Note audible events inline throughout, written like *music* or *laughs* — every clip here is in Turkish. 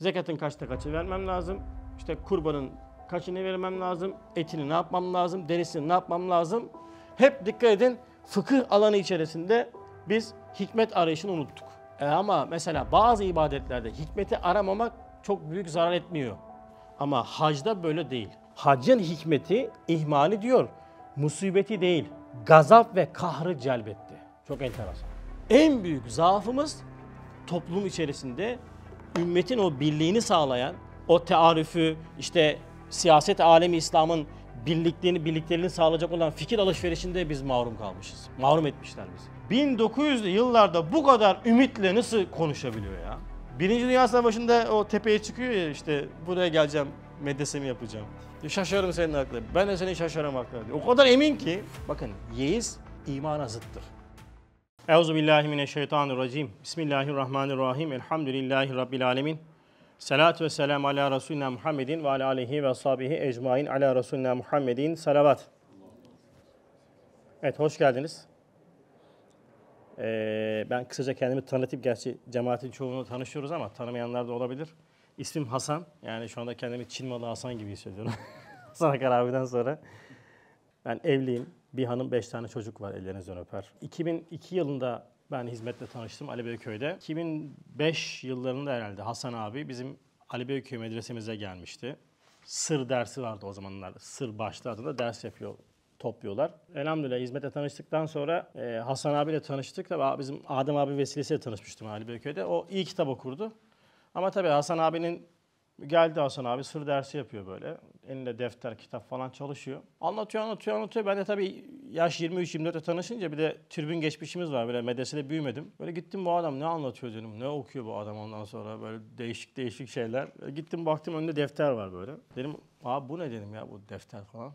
Zekatın kaçta kaçı vermem lazım? işte kurbanın kaçını vermem lazım? Etini ne yapmam lazım? Derisini ne yapmam lazım? Hep dikkat edin fıkıh alanı içerisinde biz hikmet arayışını unuttuk. E ama mesela bazı ibadetlerde hikmeti aramamak çok büyük zarar etmiyor. Ama hacda böyle değil. Hacın hikmeti ihmali diyor. Musibeti değil. Gazap ve kahrı celbetti. Çok enteresan. En büyük zaafımız toplum içerisinde ümmetin o birliğini sağlayan, o tearüfü, işte siyaset alemi İslam'ın birliklerini, birliklerini sağlayacak olan fikir alışverişinde biz mahrum kalmışız. Mahrum etmişler bizi. 1900'lü yıllarda bu kadar ümitle nasıl konuşabiliyor ya? Birinci Dünya Savaşı'nda o tepeye çıkıyor ya işte buraya geleceğim, medresemi yapacağım. Şaşarım senin aklına, ben de senin şaşarım aklına diyor. O kadar emin ki. Bakın yeis imana zıttır. Euzubillahimineşşeytanirracim. Bismillahirrahmanirrahim. Elhamdülillahi Rabbil alemin. Salatü ve selam ala Resulina Muhammedin ve ala aleyhi ve sahbihi ecmain ala Resulina Muhammedin. Salavat. Evet, hoş geldiniz. Ee, ben kısaca kendimi tanıtıp Gerçi cemaatin çoğunu tanışıyoruz ama tanımayanlar da olabilir. İsmim Hasan. Yani şu anda kendimi Çin malı Hasan gibi hissediyorum. *laughs* Hasan Akar abiden sonra. Ben evliyim. Bir hanım, beş tane çocuk var ellerinizden öper. 2002 yılında ben hizmetle tanıştım Ali Beyköy'de. 2005 yıllarında herhalde Hasan abi bizim Ali Beyköy medresemize gelmişti. Sır dersi vardı o zamanlar. Sır başlığı adında ders yapıyor topluyorlar. Elhamdülillah hizmete tanıştıktan sonra e, Hasan abiyle tanıştık. Tabii bizim Adem abi vesilesiyle tanışmıştım Ali Beyköy'de. O iyi kitap okurdu. Ama tabii Hasan abinin Geldi Hasan abi sır dersi yapıyor böyle. Elinde defter, kitap falan çalışıyor. Anlatıyor, anlatıyor, anlatıyor. Ben de tabii yaş 23-24'e tanışınca bir de tribün geçmişimiz var. Böyle medresede büyümedim. Böyle gittim bu adam ne anlatıyor dedim. Ne okuyor bu adam ondan sonra böyle değişik değişik şeyler. Böyle gittim baktım önünde defter var böyle. Dedim abi bu ne dedim ya bu defter falan.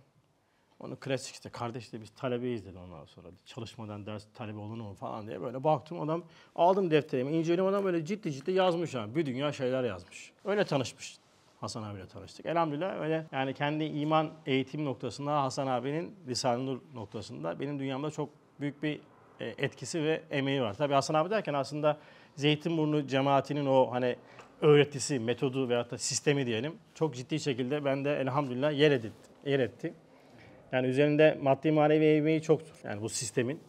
Onu klasik işte kardeş biz talebeyiz dedi ondan sonra. Çalışmadan ders talebe olunur mu falan diye böyle baktım adam aldım defterimi inceledim adam böyle ciddi ciddi yazmış yani bir dünya şeyler yazmış. Öyle tanışmış. Hasan abiyle tanıştık. Elhamdülillah öyle yani kendi iman eğitim noktasında Hasan abinin Risale-i Nur noktasında benim dünyamda çok büyük bir e, etkisi ve emeği var. Tabi Hasan abi derken aslında Zeytinburnu cemaatinin o hani öğretisi, metodu veyahut da sistemi diyelim çok ciddi şekilde ben de elhamdülillah yer, edildi, yer etti. Yani üzerinde maddi manevi eğmeyi çoktur. Yani bu sistemin.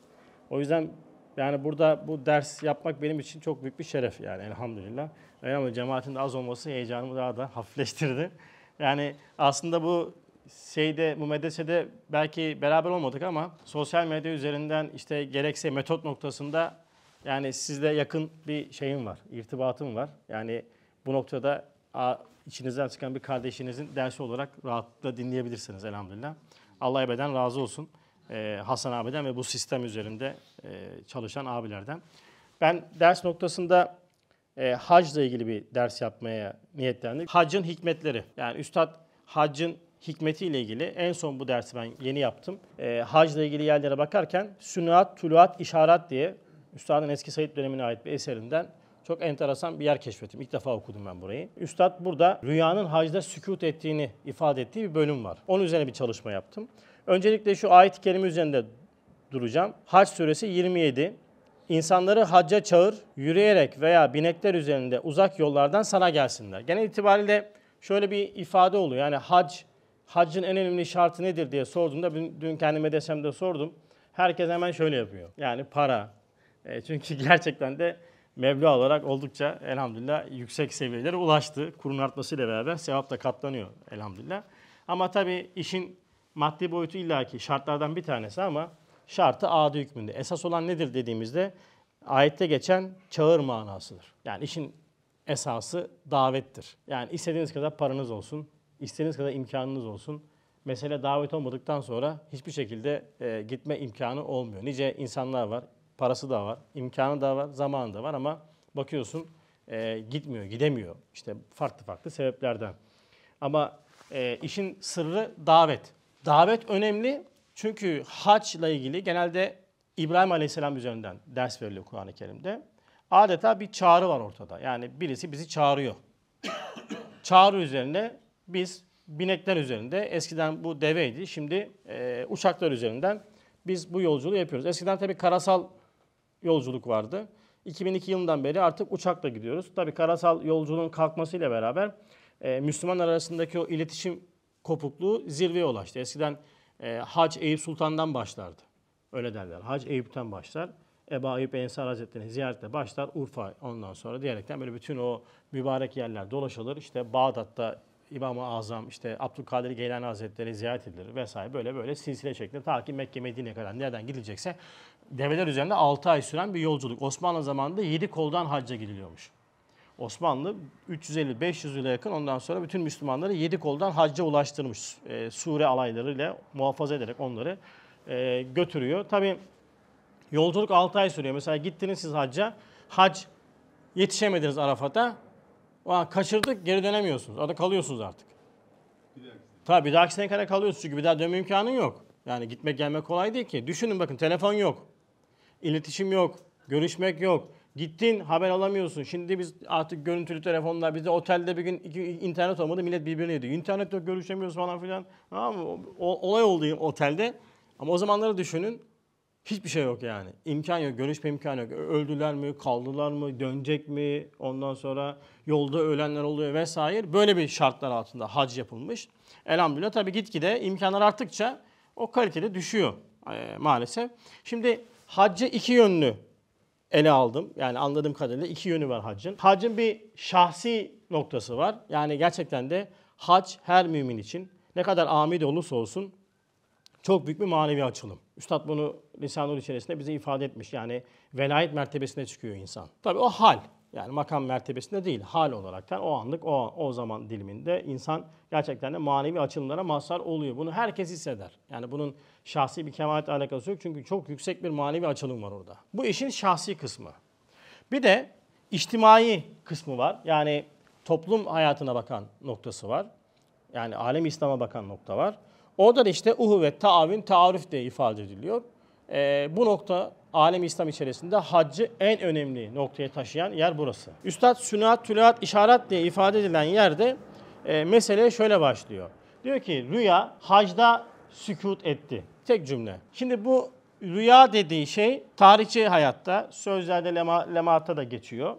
O yüzden yani burada bu ders yapmak benim için çok büyük bir şeref yani elhamdülillah. Önemli cemaatin de az olması heyecanımı daha da hafifleştirdi. Yani aslında bu şeyde bu medresede belki beraber olmadık ama sosyal medya üzerinden işte gerekse metot noktasında yani sizle yakın bir şeyim var, irtibatım var. Yani bu noktada içinizden çıkan bir kardeşinizin dersi olarak rahatlıkla dinleyebilirsiniz elhamdülillah. Allah ebeden razı olsun. Ee, Hasan abiden ve bu sistem üzerinde e, çalışan abilerden. Ben ders noktasında e, hacla ilgili bir ders yapmaya niyetlendim. Hacın hikmetleri. Yani üstad hacın hikmetiyle ilgili en son bu dersi ben yeni yaptım. E, hacla ilgili yerlere bakarken Sünnat, Tuluat, İşaret diye Üstadın eski Said dönemine ait bir eserinden çok enteresan bir yer keşfettim. İlk defa okudum ben burayı. Üstad burada rüyanın hacda sükut ettiğini ifade ettiği bir bölüm var. Onun üzerine bir çalışma yaptım. Öncelikle şu ayet-i üzerinde duracağım. Hac suresi 27. İnsanları hacca çağır, yürüyerek veya binekler üzerinde uzak yollardan sana gelsinler. Genel itibariyle şöyle bir ifade oluyor. Yani hac, haccın en önemli şartı nedir diye sorduğumda, dün kendime desem de sordum. Herkes hemen şöyle yapıyor. Yani para. E, çünkü *laughs* gerçekten de meblağ olarak oldukça elhamdülillah yüksek seviyelere ulaştı. Kurun artmasıyla beraber sevap da katlanıyor elhamdülillah. Ama tabii işin maddi boyutu illaki şartlardan bir tanesi ama şartı adı hükmünde. Esas olan nedir dediğimizde ayette geçen çağır manasıdır. Yani işin esası davettir. Yani istediğiniz kadar paranız olsun, istediğiniz kadar imkanınız olsun. Mesele davet olmadıktan sonra hiçbir şekilde e, gitme imkanı olmuyor. Nice insanlar var. Parası da var, imkanı da var, zamanı da var ama bakıyorsun e, gitmiyor, gidemiyor. İşte farklı farklı sebeplerden. Ama e, işin sırrı davet. Davet önemli çünkü haçla ilgili genelde İbrahim Aleyhisselam üzerinden ders veriliyor Kur'an-ı Kerim'de. Adeta bir çağrı var ortada. Yani birisi bizi çağırıyor. *coughs* çağrı üzerine biz binekler üzerinde, eskiden bu deveydi, şimdi e, uçaklar üzerinden biz bu yolculuğu yapıyoruz. Eskiden tabii karasal yolculuk vardı. 2002 yılından beri artık uçakla gidiyoruz. Tabii karasal yolculuğun kalkmasıyla beraber e, Müslüman arasındaki o iletişim kopukluğu zirveye ulaştı. Eskiden e, Hac Eyüp Sultan'dan başlardı. Öyle derler. Hac Eyüp'ten başlar. Eba Eyüp Ensar Hazretleri'ni ziyarette başlar. Urfa ondan sonra diyerekten böyle bütün o mübarek yerler dolaşılır. İşte Bağdat'ta İmam-ı Azam, işte Abdülkadir Geylani Hazretleri ziyaret edilir vesaire. Böyle böyle silsile şeklinde ta ki Mekke Medine kadar nereden gidilecekse develer üzerinde 6 ay süren bir yolculuk. Osmanlı zamanında 7 koldan hacca gidiliyormuş. Osmanlı 350-500 yıla yakın ondan sonra bütün Müslümanları 7 koldan hacca ulaştırmış. E, sure alaylarıyla muhafaza ederek onları e, götürüyor. Tabi yolculuk 6 ay sürüyor. Mesela gittiniz siz hacca, hac yetişemediniz Arafat'a. Kaçırdık geri dönemiyorsunuz. Orada kalıyorsunuz artık. Tabi bir dahaki sene kadar kalıyorsunuz çünkü bir daha dönme imkanın yok. Yani gitmek gelmek kolay değil ki. Düşünün bakın telefon yok. İletişim yok. Görüşmek yok. Gittin haber alamıyorsun. Şimdi biz artık görüntülü telefonlar bizde otelde bir gün iki, internet olmadı millet birbirine yedi. İnternet yok görüşemiyoruz falan filan. Tamam mı? O, olay oldu otelde. Ama o zamanları düşünün. Hiçbir şey yok yani. İmkan yok, görüşme imkanı yok. Öldüler mi, kaldılar mı, dönecek mi? Ondan sonra yolda ölenler oluyor vesaire. Böyle bir şartlar altında hac yapılmış. Elhamdülillah tabii gitgide imkanlar arttıkça o kalite de düşüyor e, maalesef. Şimdi Haccı iki yönlü ele aldım. Yani anladığım kadarıyla iki yönü var haccın. Haccın bir şahsi noktası var. Yani gerçekten de hac her mümin için ne kadar amid olursa olsun çok büyük bir manevi açılım. Üstad bunu lisanul içerisinde bize ifade etmiş. Yani velayet mertebesine çıkıyor insan. Tabii o hal. Yani makam mertebesinde değil, hal olaraktan o anlık, o, o zaman diliminde insan gerçekten de manevi açılımlara mazhar oluyor. Bunu herkes hisseder. Yani bunun şahsi bir kemaletle alakası yok çünkü çok yüksek bir manevi açılım var orada. Bu işin şahsi kısmı. Bir de içtimai kısmı var. Yani toplum hayatına bakan noktası var. Yani alem İslam'a bakan nokta var. Orada da işte uhuvet, taavün, taarruf diye ifade ediliyor. Ee, bu nokta alem İslam içerisinde haccı en önemli noktaya taşıyan yer burası. Üstad sünat, tülat, işaret diye ifade edilen yerde e, mesele şöyle başlıyor. Diyor ki rüya hacda sükut etti. Tek cümle. Şimdi bu rüya dediği şey tarihçi hayatta, sözlerde lema, lematta da geçiyor.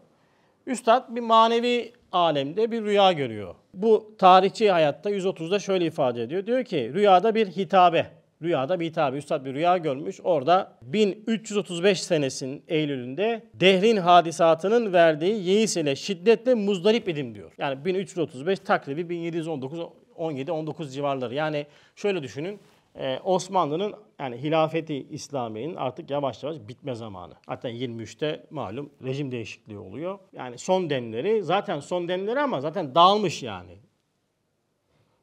Üstad bir manevi alemde bir rüya görüyor. Bu tarihçi hayatta 130'da şöyle ifade ediyor. Diyor ki rüyada bir hitabe Rüyada bir tabi üstad bir rüya görmüş. Orada 1335 senesinin Eylül'ünde dehrin hadisatının verdiği yeis ile şiddetle muzdarip idim diyor. Yani 1335 takribi 1719 17-19 civarları. Yani şöyle düşünün. E, Osmanlı'nın yani hilafeti İslami'nin artık yavaş yavaş bitme zamanı. Hatta 23'te malum rejim değişikliği oluyor. Yani son demleri zaten son demleri ama zaten dağılmış yani.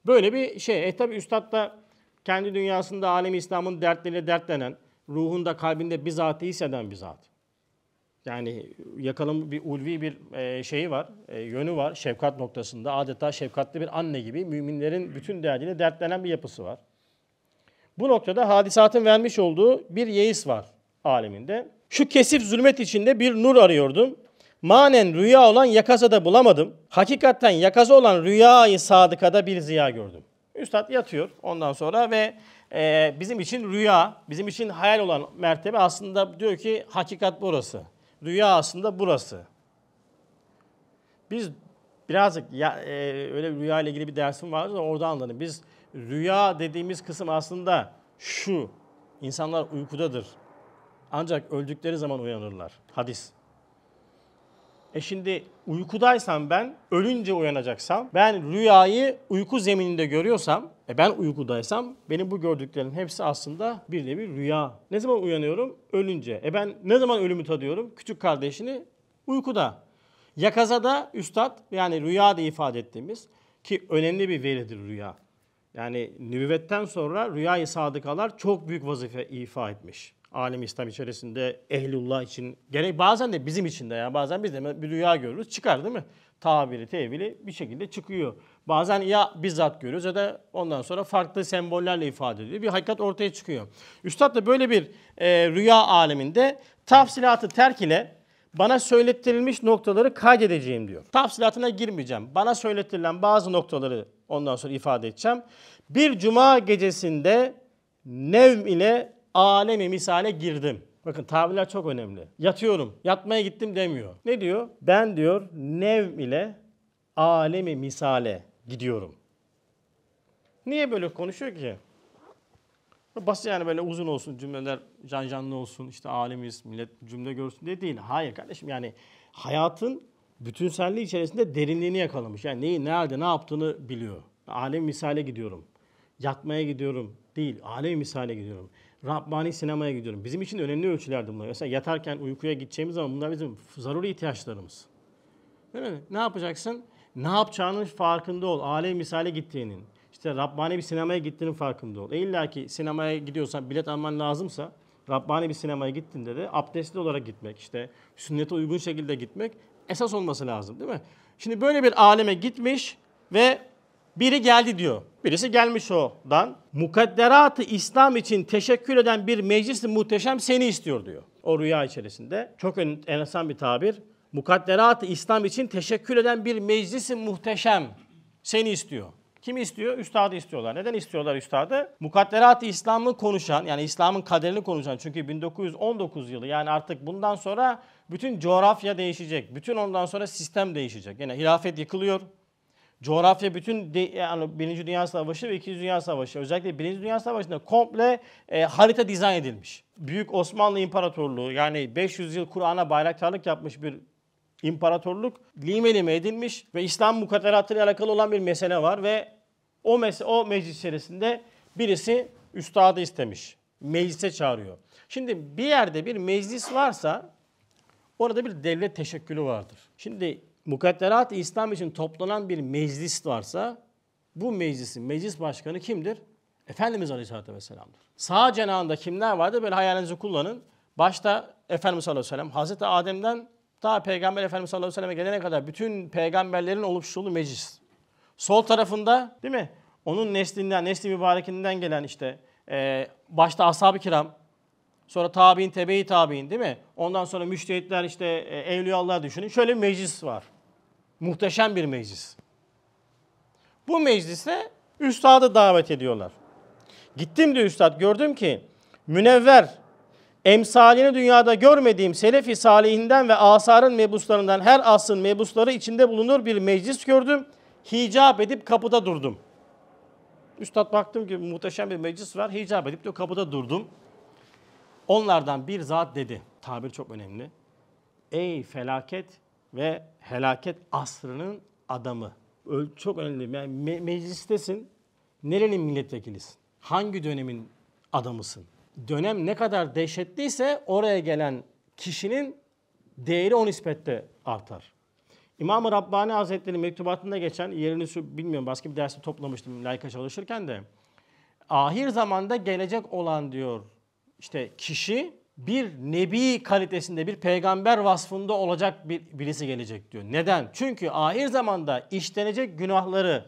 Böyle bir şey. E tabi üstad da kendi dünyasında alem İslam'ın dertleriyle dertlenen, ruhunda kalbinde bizatı hisseden bir zat. Yani yakalım bir ulvi bir e, şeyi var, e, yönü var şefkat noktasında. Adeta şefkatli bir anne gibi müminlerin bütün derdiyle dertlenen bir yapısı var. Bu noktada hadisatın vermiş olduğu bir yeis var aleminde. Şu kesif zulmet içinde bir nur arıyordum. Manen rüya olan da bulamadım. Hakikatten yakası olan rüyayı sadıkada bir ziya gördüm. Üstad yatıyor ondan sonra ve e, bizim için rüya, bizim için hayal olan mertebe aslında diyor ki hakikat burası. Rüya aslında burası. Biz birazcık ya, e, öyle rüya ile ilgili bir dersim vardı da orada anladım. Biz rüya dediğimiz kısım aslında şu. İnsanlar uykudadır. Ancak öldükleri zaman uyanırlar. Hadis. E şimdi uykudaysam ben ölünce uyanacaksam, ben rüyayı uyku zemininde görüyorsam, e ben uykudaysam benim bu gördüklerim hepsi aslında bir nevi rüya. Ne zaman uyanıyorum? Ölünce. E ben ne zaman ölümü tadıyorum? Küçük kardeşini uykuda. yakaza da üstad yani rüya da ifade ettiğimiz ki önemli bir veridir rüya. Yani nübüvvetten sonra rüyayı sadıkalar çok büyük vazife ifa etmiş. Alim İslam içerisinde ehlullah için gerek bazen de bizim için de ya bazen biz de bir rüya görürüz çıkar değil mi? Tabiri tevili bir şekilde çıkıyor. Bazen ya bizzat görüyoruz ya da ondan sonra farklı sembollerle ifade ediliyor. Bir hakikat ortaya çıkıyor. Üstad da böyle bir e, rüya aleminde tafsilatı terk ile bana söylettirilmiş noktaları kaydedeceğim diyor. Tafsilatına girmeyeceğim. Bana söylettirilen bazı noktaları ondan sonra ifade edeceğim. Bir cuma gecesinde nev ile alemi misale girdim. Bakın tabirler çok önemli. Yatıyorum, yatmaya gittim demiyor. Ne diyor? Ben diyor nev ile alemi misale gidiyorum. Niye böyle konuşuyor ki? Basit yani böyle uzun olsun cümleler can canlı olsun işte alemiz millet cümle görsün diye değil. Hayır kardeşim yani hayatın bütünselliği içerisinde derinliğini yakalamış. Yani neyi nerede ne yaptığını biliyor. Alem misale gidiyorum. Yatmaya gidiyorum değil. Alem misale gidiyorum. Rabbani sinemaya gidiyorum. Bizim için önemli ölçülerdi bunlar. Mesela yatarken uykuya gideceğimiz zaman bunlar bizim zaruri ihtiyaçlarımız. Değil mi? Ne yapacaksın? Ne yapacağının farkında ol. Alem misale gittiğinin. İşte Rabbani bir sinemaya gittiğinin farkında ol. E illa ki sinemaya gidiyorsan bilet alman lazımsa Rabbani bir sinemaya gittiğinde de abdestli olarak gitmek işte sünnete uygun şekilde gitmek esas olması lazım değil mi? Şimdi böyle bir aleme gitmiş ve biri geldi diyor. Birisi gelmiş o'dan. Mukadderatı İslam için teşekkür eden bir meclis muhteşem seni istiyor diyor. O rüya içerisinde. Çok enesan bir tabir. Mukadderatı İslam için teşekkür eden bir meclis muhteşem seni istiyor. Kimi istiyor? Üstadı istiyorlar. Neden istiyorlar üstadı? Mukadderat-ı İslam'ı konuşan, yani İslam'ın kaderini konuşan. Çünkü 1919 yılı yani artık bundan sonra bütün coğrafya değişecek. Bütün ondan sonra sistem değişecek. Yine hilafet yıkılıyor coğrafya bütün de, yani Birinci Dünya Savaşı ve İkinci Dünya Savaşı özellikle Birinci Dünya Savaşı'nda komple e, harita dizayn edilmiş. Büyük Osmanlı İmparatorluğu yani 500 yıl Kur'an'a bayraktarlık yapmış bir imparatorluk lime lime edilmiş ve İslam mukadderatı ile alakalı olan bir mesele var ve o, mes o meclis içerisinde birisi üstadı istemiş. Meclise çağırıyor. Şimdi bir yerde bir meclis varsa orada bir devlet teşekkülü vardır. Şimdi mukadderat İslam için toplanan bir meclis varsa bu meclisin meclis başkanı kimdir? Efendimiz Aleyhisselatü Vesselam'dır. Sağ cenahında kimler vardı? Böyle hayalinizi kullanın. Başta Efendimiz Aleyhisselam, Hazreti Adem'den ta Peygamber Efendimiz sallallahu aleyhi ve gelene kadar bütün peygamberlerin oluşturduğu meclis. Sol tarafında değil mi? Onun neslinden, nesli mübarekinden gelen işte e, başta ashab-ı kiram, sonra tabi'in, tebe-i tabi'in değil mi? Ondan sonra müştehitler işte e, evliyalar düşünün. Şöyle bir meclis var. Muhteşem bir meclis. Bu meclise üstadı davet ediyorlar. Gittim diyor üstad gördüm ki münevver emsalini dünyada görmediğim selefi salihinden ve asarın mebuslarından her asın mebusları içinde bulunur bir meclis gördüm. Hicap edip kapıda durdum. Üstad baktım ki muhteşem bir meclis var. Hicap edip de kapıda durdum. Onlardan bir zat dedi. Tabir çok önemli. Ey felaket ve helaket asrının adamı. Çok önemli. Yani me- meclistesin, nerenin milletvekilisin? Hangi dönemin adamısın? Dönem ne kadar dehşetliyse oraya gelen kişinin değeri o nispette artar. İmam-ı Rabbani Hazretlerinin mektubatında geçen yerini bilmiyorum başka bir derste toplamıştım layıka çalışırken de ahir zamanda gelecek olan diyor işte kişi bir nebi kalitesinde bir peygamber vasfında olacak bir, birisi gelecek diyor. Neden? Çünkü ahir zamanda işlenecek günahları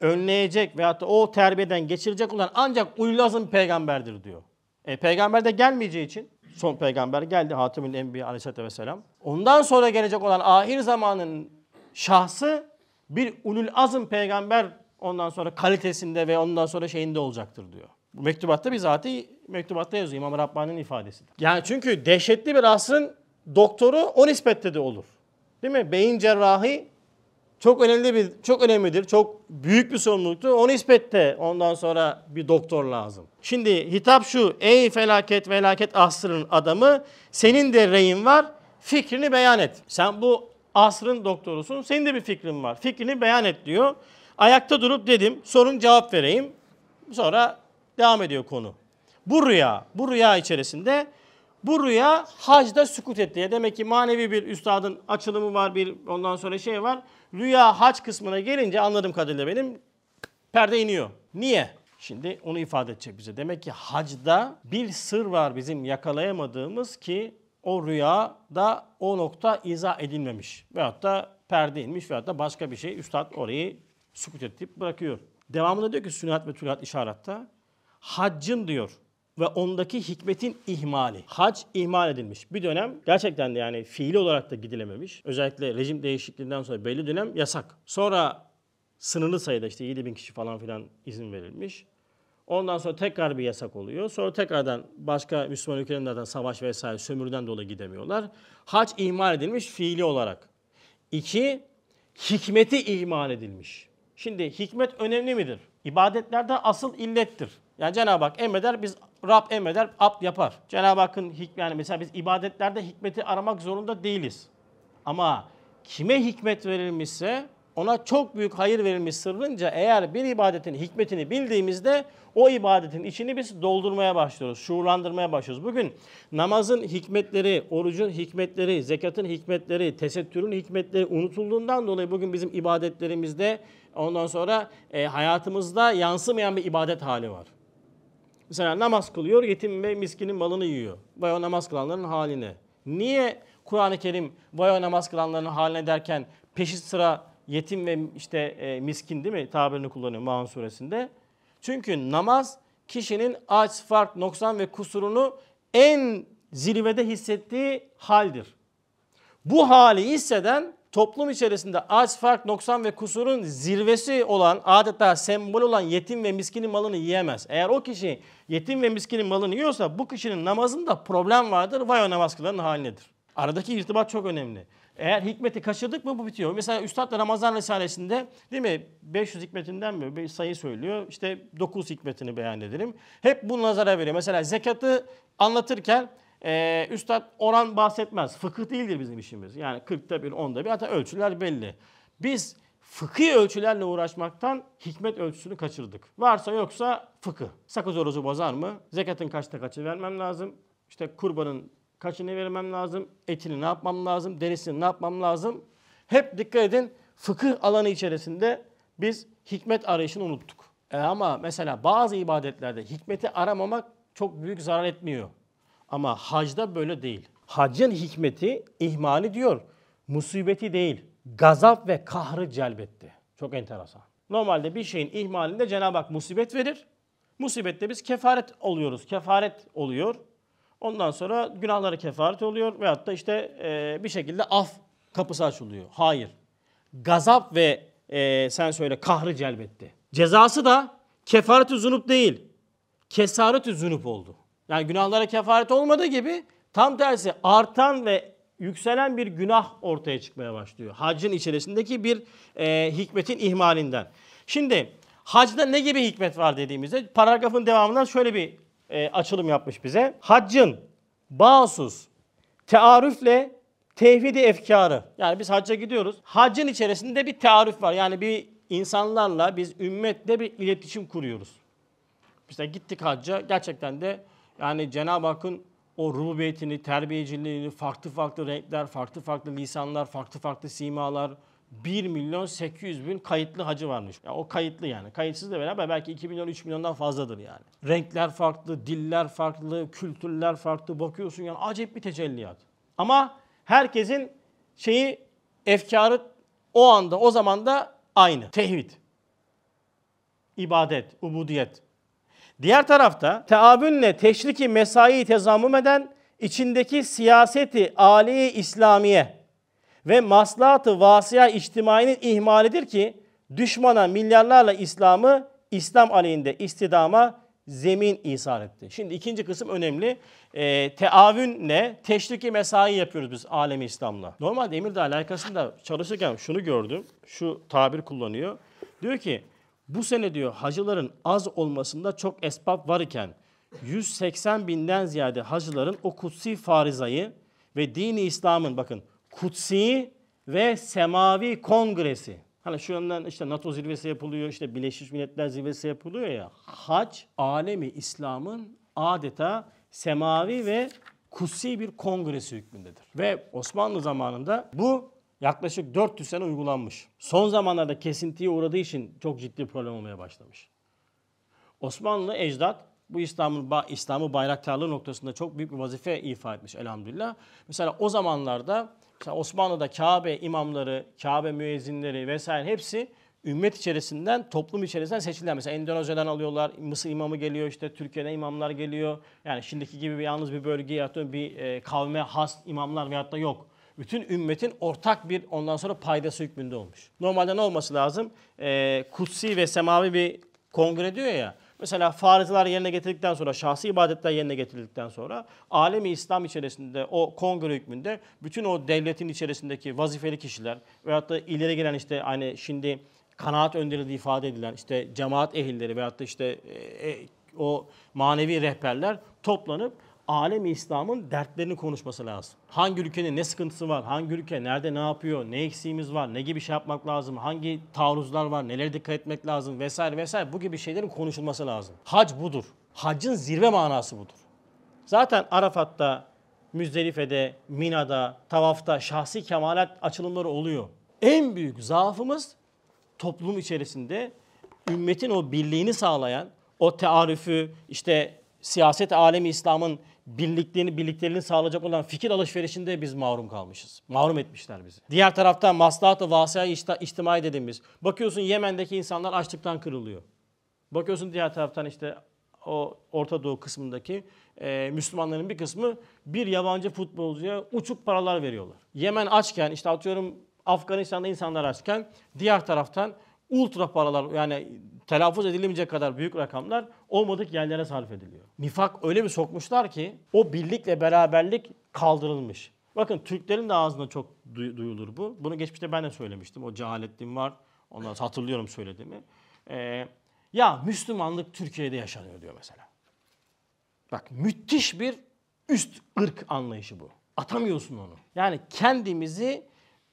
önleyecek veyahut da o terbiyeden geçirecek olan ancak uylazın peygamberdir diyor. E, peygamber de gelmeyeceği için son peygamber geldi Hatemül Enbiya aleyhissalatü vesselam. Ondan sonra gelecek olan ahir zamanın şahsı bir ulul azm peygamber ondan sonra kalitesinde ve ondan sonra şeyinde olacaktır diyor. Bu mektubatta bizatihi mektubatta yazıyor İmam Rabbani'nin ifadesidir. Yani çünkü dehşetli bir asrın doktoru o nispette de olur. Değil mi? Beyin cerrahi çok önemli bir çok önemlidir. Çok büyük bir sorumluluktur. O nispette ondan sonra bir doktor lazım. Şimdi hitap şu. Ey felaket felaket asrın adamı senin de reyin var. Fikrini beyan et. Sen bu asrın doktorusun. Senin de bir fikrin var. Fikrini beyan et diyor. Ayakta durup dedim. Sorun cevap vereyim. Sonra Devam ediyor konu. Bu rüya, bu rüya içerisinde bu rüya hacda sukut etti. Demek ki manevi bir üstadın açılımı var, bir ondan sonra şey var. Rüya hac kısmına gelince anladığım kadarıyla benim perde iniyor. Niye? Şimdi onu ifade edecek bize. Demek ki hacda bir sır var bizim yakalayamadığımız ki o rüya da o nokta izah edilmemiş. Veyahut da perde inmiş veyahut da başka bir şey. Üstad orayı sukut edip bırakıyor. Devamında diyor ki sünnet ve tülat işaratta haccın diyor ve ondaki hikmetin ihmali. Hac ihmal edilmiş. Bir dönem gerçekten de yani fiili olarak da gidilememiş. Özellikle rejim değişikliğinden sonra belli dönem yasak. Sonra sınırlı sayıda işte 7 bin kişi falan filan izin verilmiş. Ondan sonra tekrar bir yasak oluyor. Sonra tekrardan başka Müslüman ülkelerden savaş vesaire sömürüden dolayı gidemiyorlar. Hac ihmal edilmiş fiili olarak. İki, hikmeti ihmal edilmiş. Şimdi hikmet önemli midir? İbadetlerde asıl illettir. Yani Cenab-ı Hak emreder, biz Rab emreder, abd yapar. Cenab-ı Hakk'ın yani mesela biz ibadetlerde hikmeti aramak zorunda değiliz. Ama kime hikmet verilmişse ona çok büyük hayır verilmiş sırrınca eğer bir ibadetin hikmetini bildiğimizde o ibadetin içini biz doldurmaya başlıyoruz, şuurlandırmaya başlıyoruz. Bugün namazın hikmetleri, orucun hikmetleri, zekatın hikmetleri, tesettürün hikmetleri unutulduğundan dolayı bugün bizim ibadetlerimizde ondan sonra e, hayatımızda yansımayan bir ibadet hali var. Mesela namaz kılıyor, yetim ve miskinin malını yiyor. Vay o namaz kılanların haline. Niye Kur'an-ı Kerim vay o namaz kılanların haline derken peşit sıra yetim ve işte e, miskin değil mi tabirini kullanıyor Maun suresinde. Çünkü namaz kişinin aç, fark, noksan ve kusurunu en zirvede hissettiği haldir. Bu hali hisseden toplum içerisinde aç, fark, noksan ve kusurun zirvesi olan adeta sembol olan yetim ve miskinin malını yiyemez. Eğer o kişi yetim ve miskinin malını yiyorsa bu kişinin namazında problem vardır. Vay o namaz kılanın halinedir. Aradaki irtibat çok önemli. Eğer hikmeti kaçırdık mı bu bitiyor. Mesela Üstad da Ramazan Risalesi'nde değil mi 500 hikmetinden mi bir sayı söylüyor. İşte 9 hikmetini beyan edelim. Hep bu nazara veriyor. Mesela zekatı anlatırken ee, Üstad oran bahsetmez. Fıkıh değildir bizim işimiz. Yani 40'ta bir, 10'da bir. Hatta ölçüler belli. Biz fıkhi ölçülerle uğraşmaktan hikmet ölçüsünü kaçırdık. Varsa yoksa fıkı. Sakız orucu bozar mı? Zekatın kaçta kaçı vermem lazım? İşte kurbanın kaçını vermem lazım? Etini ne yapmam lazım? Derisini ne yapmam lazım? Hep dikkat edin fıkıh alanı içerisinde biz hikmet arayışını unuttuk. E ama mesela bazı ibadetlerde hikmeti aramamak çok büyük zarar etmiyor. Ama hacda böyle değil. Hacın hikmeti ihmali diyor. Musibeti değil. Gazap ve kahrı celbetti. Çok enteresan. Normalde bir şeyin ihmalinde Cenab-ı Hak musibet verir. Musibette biz kefaret oluyoruz. Kefaret oluyor. Ondan sonra günahları kefaret oluyor veyahut da işte e, bir şekilde af kapısı açılıyor. Hayır. Gazap ve e, sen söyle kahrı celbetti. Cezası da kefaret-ü zunup değil. Kesaret-ü zunup oldu. Yani günahlara kefaret olmadığı gibi tam tersi artan ve yükselen bir günah ortaya çıkmaya başlıyor. Hacın içerisindeki bir e, hikmetin ihmalinden. Şimdi hacda ne gibi hikmet var dediğimizde paragrafın devamından şöyle bir e, açılım yapmış bize. Haccın bağsız tearüfle tevhidi efkarı. Yani biz hacca gidiyoruz. Hacın içerisinde bir tearüf var. Yani bir insanlarla biz ümmetle bir iletişim kuruyoruz. Mesela gittik hacca gerçekten de yani Cenab-ı Hakk'ın o rububiyetini, terbiyeciliğini, farklı farklı renkler, farklı farklı lisanlar, farklı farklı simalar, 1 milyon 800 bin kayıtlı hacı varmış. Ya o kayıtlı yani. Kayıtsız da beraber belki 2 milyon 3 milyondan fazladır yani. Renkler farklı, diller farklı, kültürler farklı. Bakıyorsun yani acayip bir tecelliyat. Ama herkesin şeyi efkarı o anda o zaman da aynı. Tevhid. ibadet, ubudiyet. Diğer tarafta teavünle teşriki mesai tezamum eden içindeki siyaseti ali İslamiye ve maslahatı vasıya içtimainin ihmalidir ki düşmana milyarlarla İslam'ı İslam aleyhinde istidama zemin isar etti. Şimdi ikinci kısım önemli. E, ee, teavünle teşriki mesai yapıyoruz biz alemi İslam'la. Normalde emirde alakasında çalışırken şunu gördüm. Şu tabir kullanıyor. Diyor ki bu sene diyor hacıların az olmasında çok esbab var iken 180 binden ziyade hacıların o kutsi farizayı ve dini İslam'ın bakın kutsi ve semavi kongresi. Hani şu yandan işte NATO zirvesi yapılıyor, işte Birleşmiş Milletler zirvesi yapılıyor ya. Hac alemi İslam'ın adeta semavi ve kutsi bir kongresi hükmündedir. Ve Osmanlı zamanında bu yaklaşık 400 sene uygulanmış. Son zamanlarda kesintiye uğradığı için çok ciddi problem olmaya başlamış. Osmanlı ecdat bu İslam'ın İslam'ı bayraktarlığı noktasında çok büyük bir vazife ifa etmiş elhamdülillah. Mesela o zamanlarda mesela Osmanlı'da Kabe imamları, Kabe müezzinleri vesaire hepsi ümmet içerisinden, toplum içerisinden seçilen. Mesela Endonezya'dan alıyorlar, Mısır imamı geliyor, işte Türkiye'den imamlar geliyor. Yani şimdiki gibi bir, yalnız bir bölgeye yahut bir e, kavme has imamlar veyahut da yok bütün ümmetin ortak bir ondan sonra paydası hükmünde olmuş. Normalde ne olması lazım? E, kutsi ve semavi bir kongre diyor ya. Mesela farizler yerine getirdikten sonra, şahsi ibadetler yerine getirdikten sonra alemi İslam içerisinde o kongre hükmünde bütün o devletin içerisindeki vazifeli kişiler veyahut da ileri gelen işte hani şimdi kanaat önderi ifade edilen işte cemaat ehilleri veyahut da işte e, e, o manevi rehberler toplanıp alemi İslam'ın dertlerini konuşması lazım. Hangi ülkenin ne sıkıntısı var, hangi ülke nerede ne yapıyor, ne eksiğimiz var, ne gibi şey yapmak lazım, hangi taarruzlar var, Neler dikkat etmek lazım vesaire vesaire bu gibi şeylerin konuşulması lazım. Hac budur. Haccın zirve manası budur. Zaten Arafat'ta, Müzdelife'de, Mina'da, Tavaf'ta şahsi kemalat açılımları oluyor. En büyük zaafımız toplum içerisinde ümmetin o birliğini sağlayan, o tearifi işte siyaset alemi İslam'ın birlikliğini, birlikteliğini sağlayacak olan fikir alışverişinde biz mahrum kalmışız. Mahrum etmişler bizi. Diğer taraftan maslahat-ı vasıya içtimai dediğimiz. Bakıyorsun Yemen'deki insanlar açlıktan kırılıyor. Bakıyorsun diğer taraftan işte o Orta Doğu kısmındaki e, Müslümanların bir kısmı bir yabancı futbolcuya uçuk paralar veriyorlar. Yemen açken işte atıyorum Afganistan'da insanlar açken diğer taraftan ultra paralar yani telaffuz edilemeyecek kadar büyük rakamlar olmadık yerlere sarf ediliyor. Nifak öyle bir sokmuşlar ki o birlikle beraberlik kaldırılmış. Bakın Türklerin de ağzında çok duyulur bu. Bunu geçmişte ben de söylemiştim. O cehaletliğim var. Ondan hatırlıyorum söylediğimi. Ee, ya Müslümanlık Türkiye'de yaşanıyor diyor mesela. Bak müthiş bir üst ırk anlayışı bu. Atamıyorsun onu. Yani kendimizi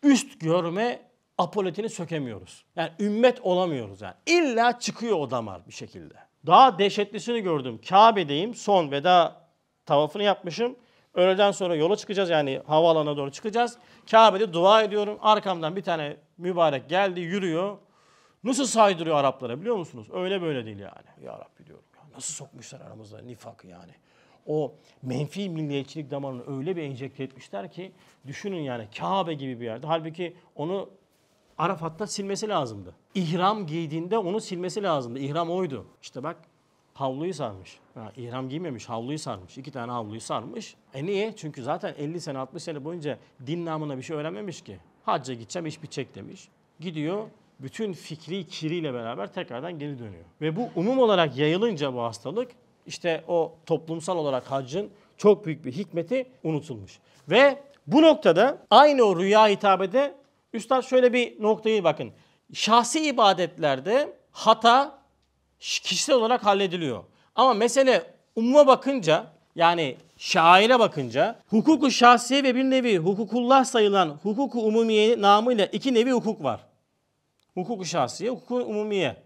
üst görme apoletini sökemiyoruz. Yani ümmet olamıyoruz yani. İlla çıkıyor o damar bir şekilde. Daha dehşetlisini gördüm. Kabe'deyim. Son veda tavafını yapmışım. Öğleden sonra yola çıkacağız yani havaalanına doğru çıkacağız. Kabe'de dua ediyorum. Arkamdan bir tane mübarek geldi yürüyor. Nasıl saydırıyor Araplara biliyor musunuz? Öyle böyle değil yani. Ya Rabbi diyorum ya nasıl sokmuşlar aramızda nifak yani. O menfi milliyetçilik damarını öyle bir enjekte etmişler ki düşünün yani Kabe gibi bir yerde. Halbuki onu Arafat'ta silmesi lazımdı. İhram giydiğinde onu silmesi lazımdı. İhram oydu. İşte bak havluyu sarmış. Ha, ihram giymemiş, havluyu sarmış. İki tane havluyu sarmış. E niye? Çünkü zaten 50 sene 60 sene boyunca din namına bir şey öğrenmemiş ki. Hacca gideceğim iş bitecek demiş. Gidiyor bütün fikri kiriyle beraber tekrardan geri dönüyor. Ve bu umum olarak yayılınca bu hastalık işte o toplumsal olarak haccın çok büyük bir hikmeti unutulmuş. Ve bu noktada aynı o rüya hitabede Üstad şöyle bir noktayı bakın. Şahsi ibadetlerde hata kişisel olarak hallediliyor. Ama mesele umma bakınca yani şaire bakınca hukuku şahsi ve bir nevi hukukullah sayılan hukuku umumiye namıyla iki nevi hukuk var. Hukuku şahsiye, hukuku umumiye.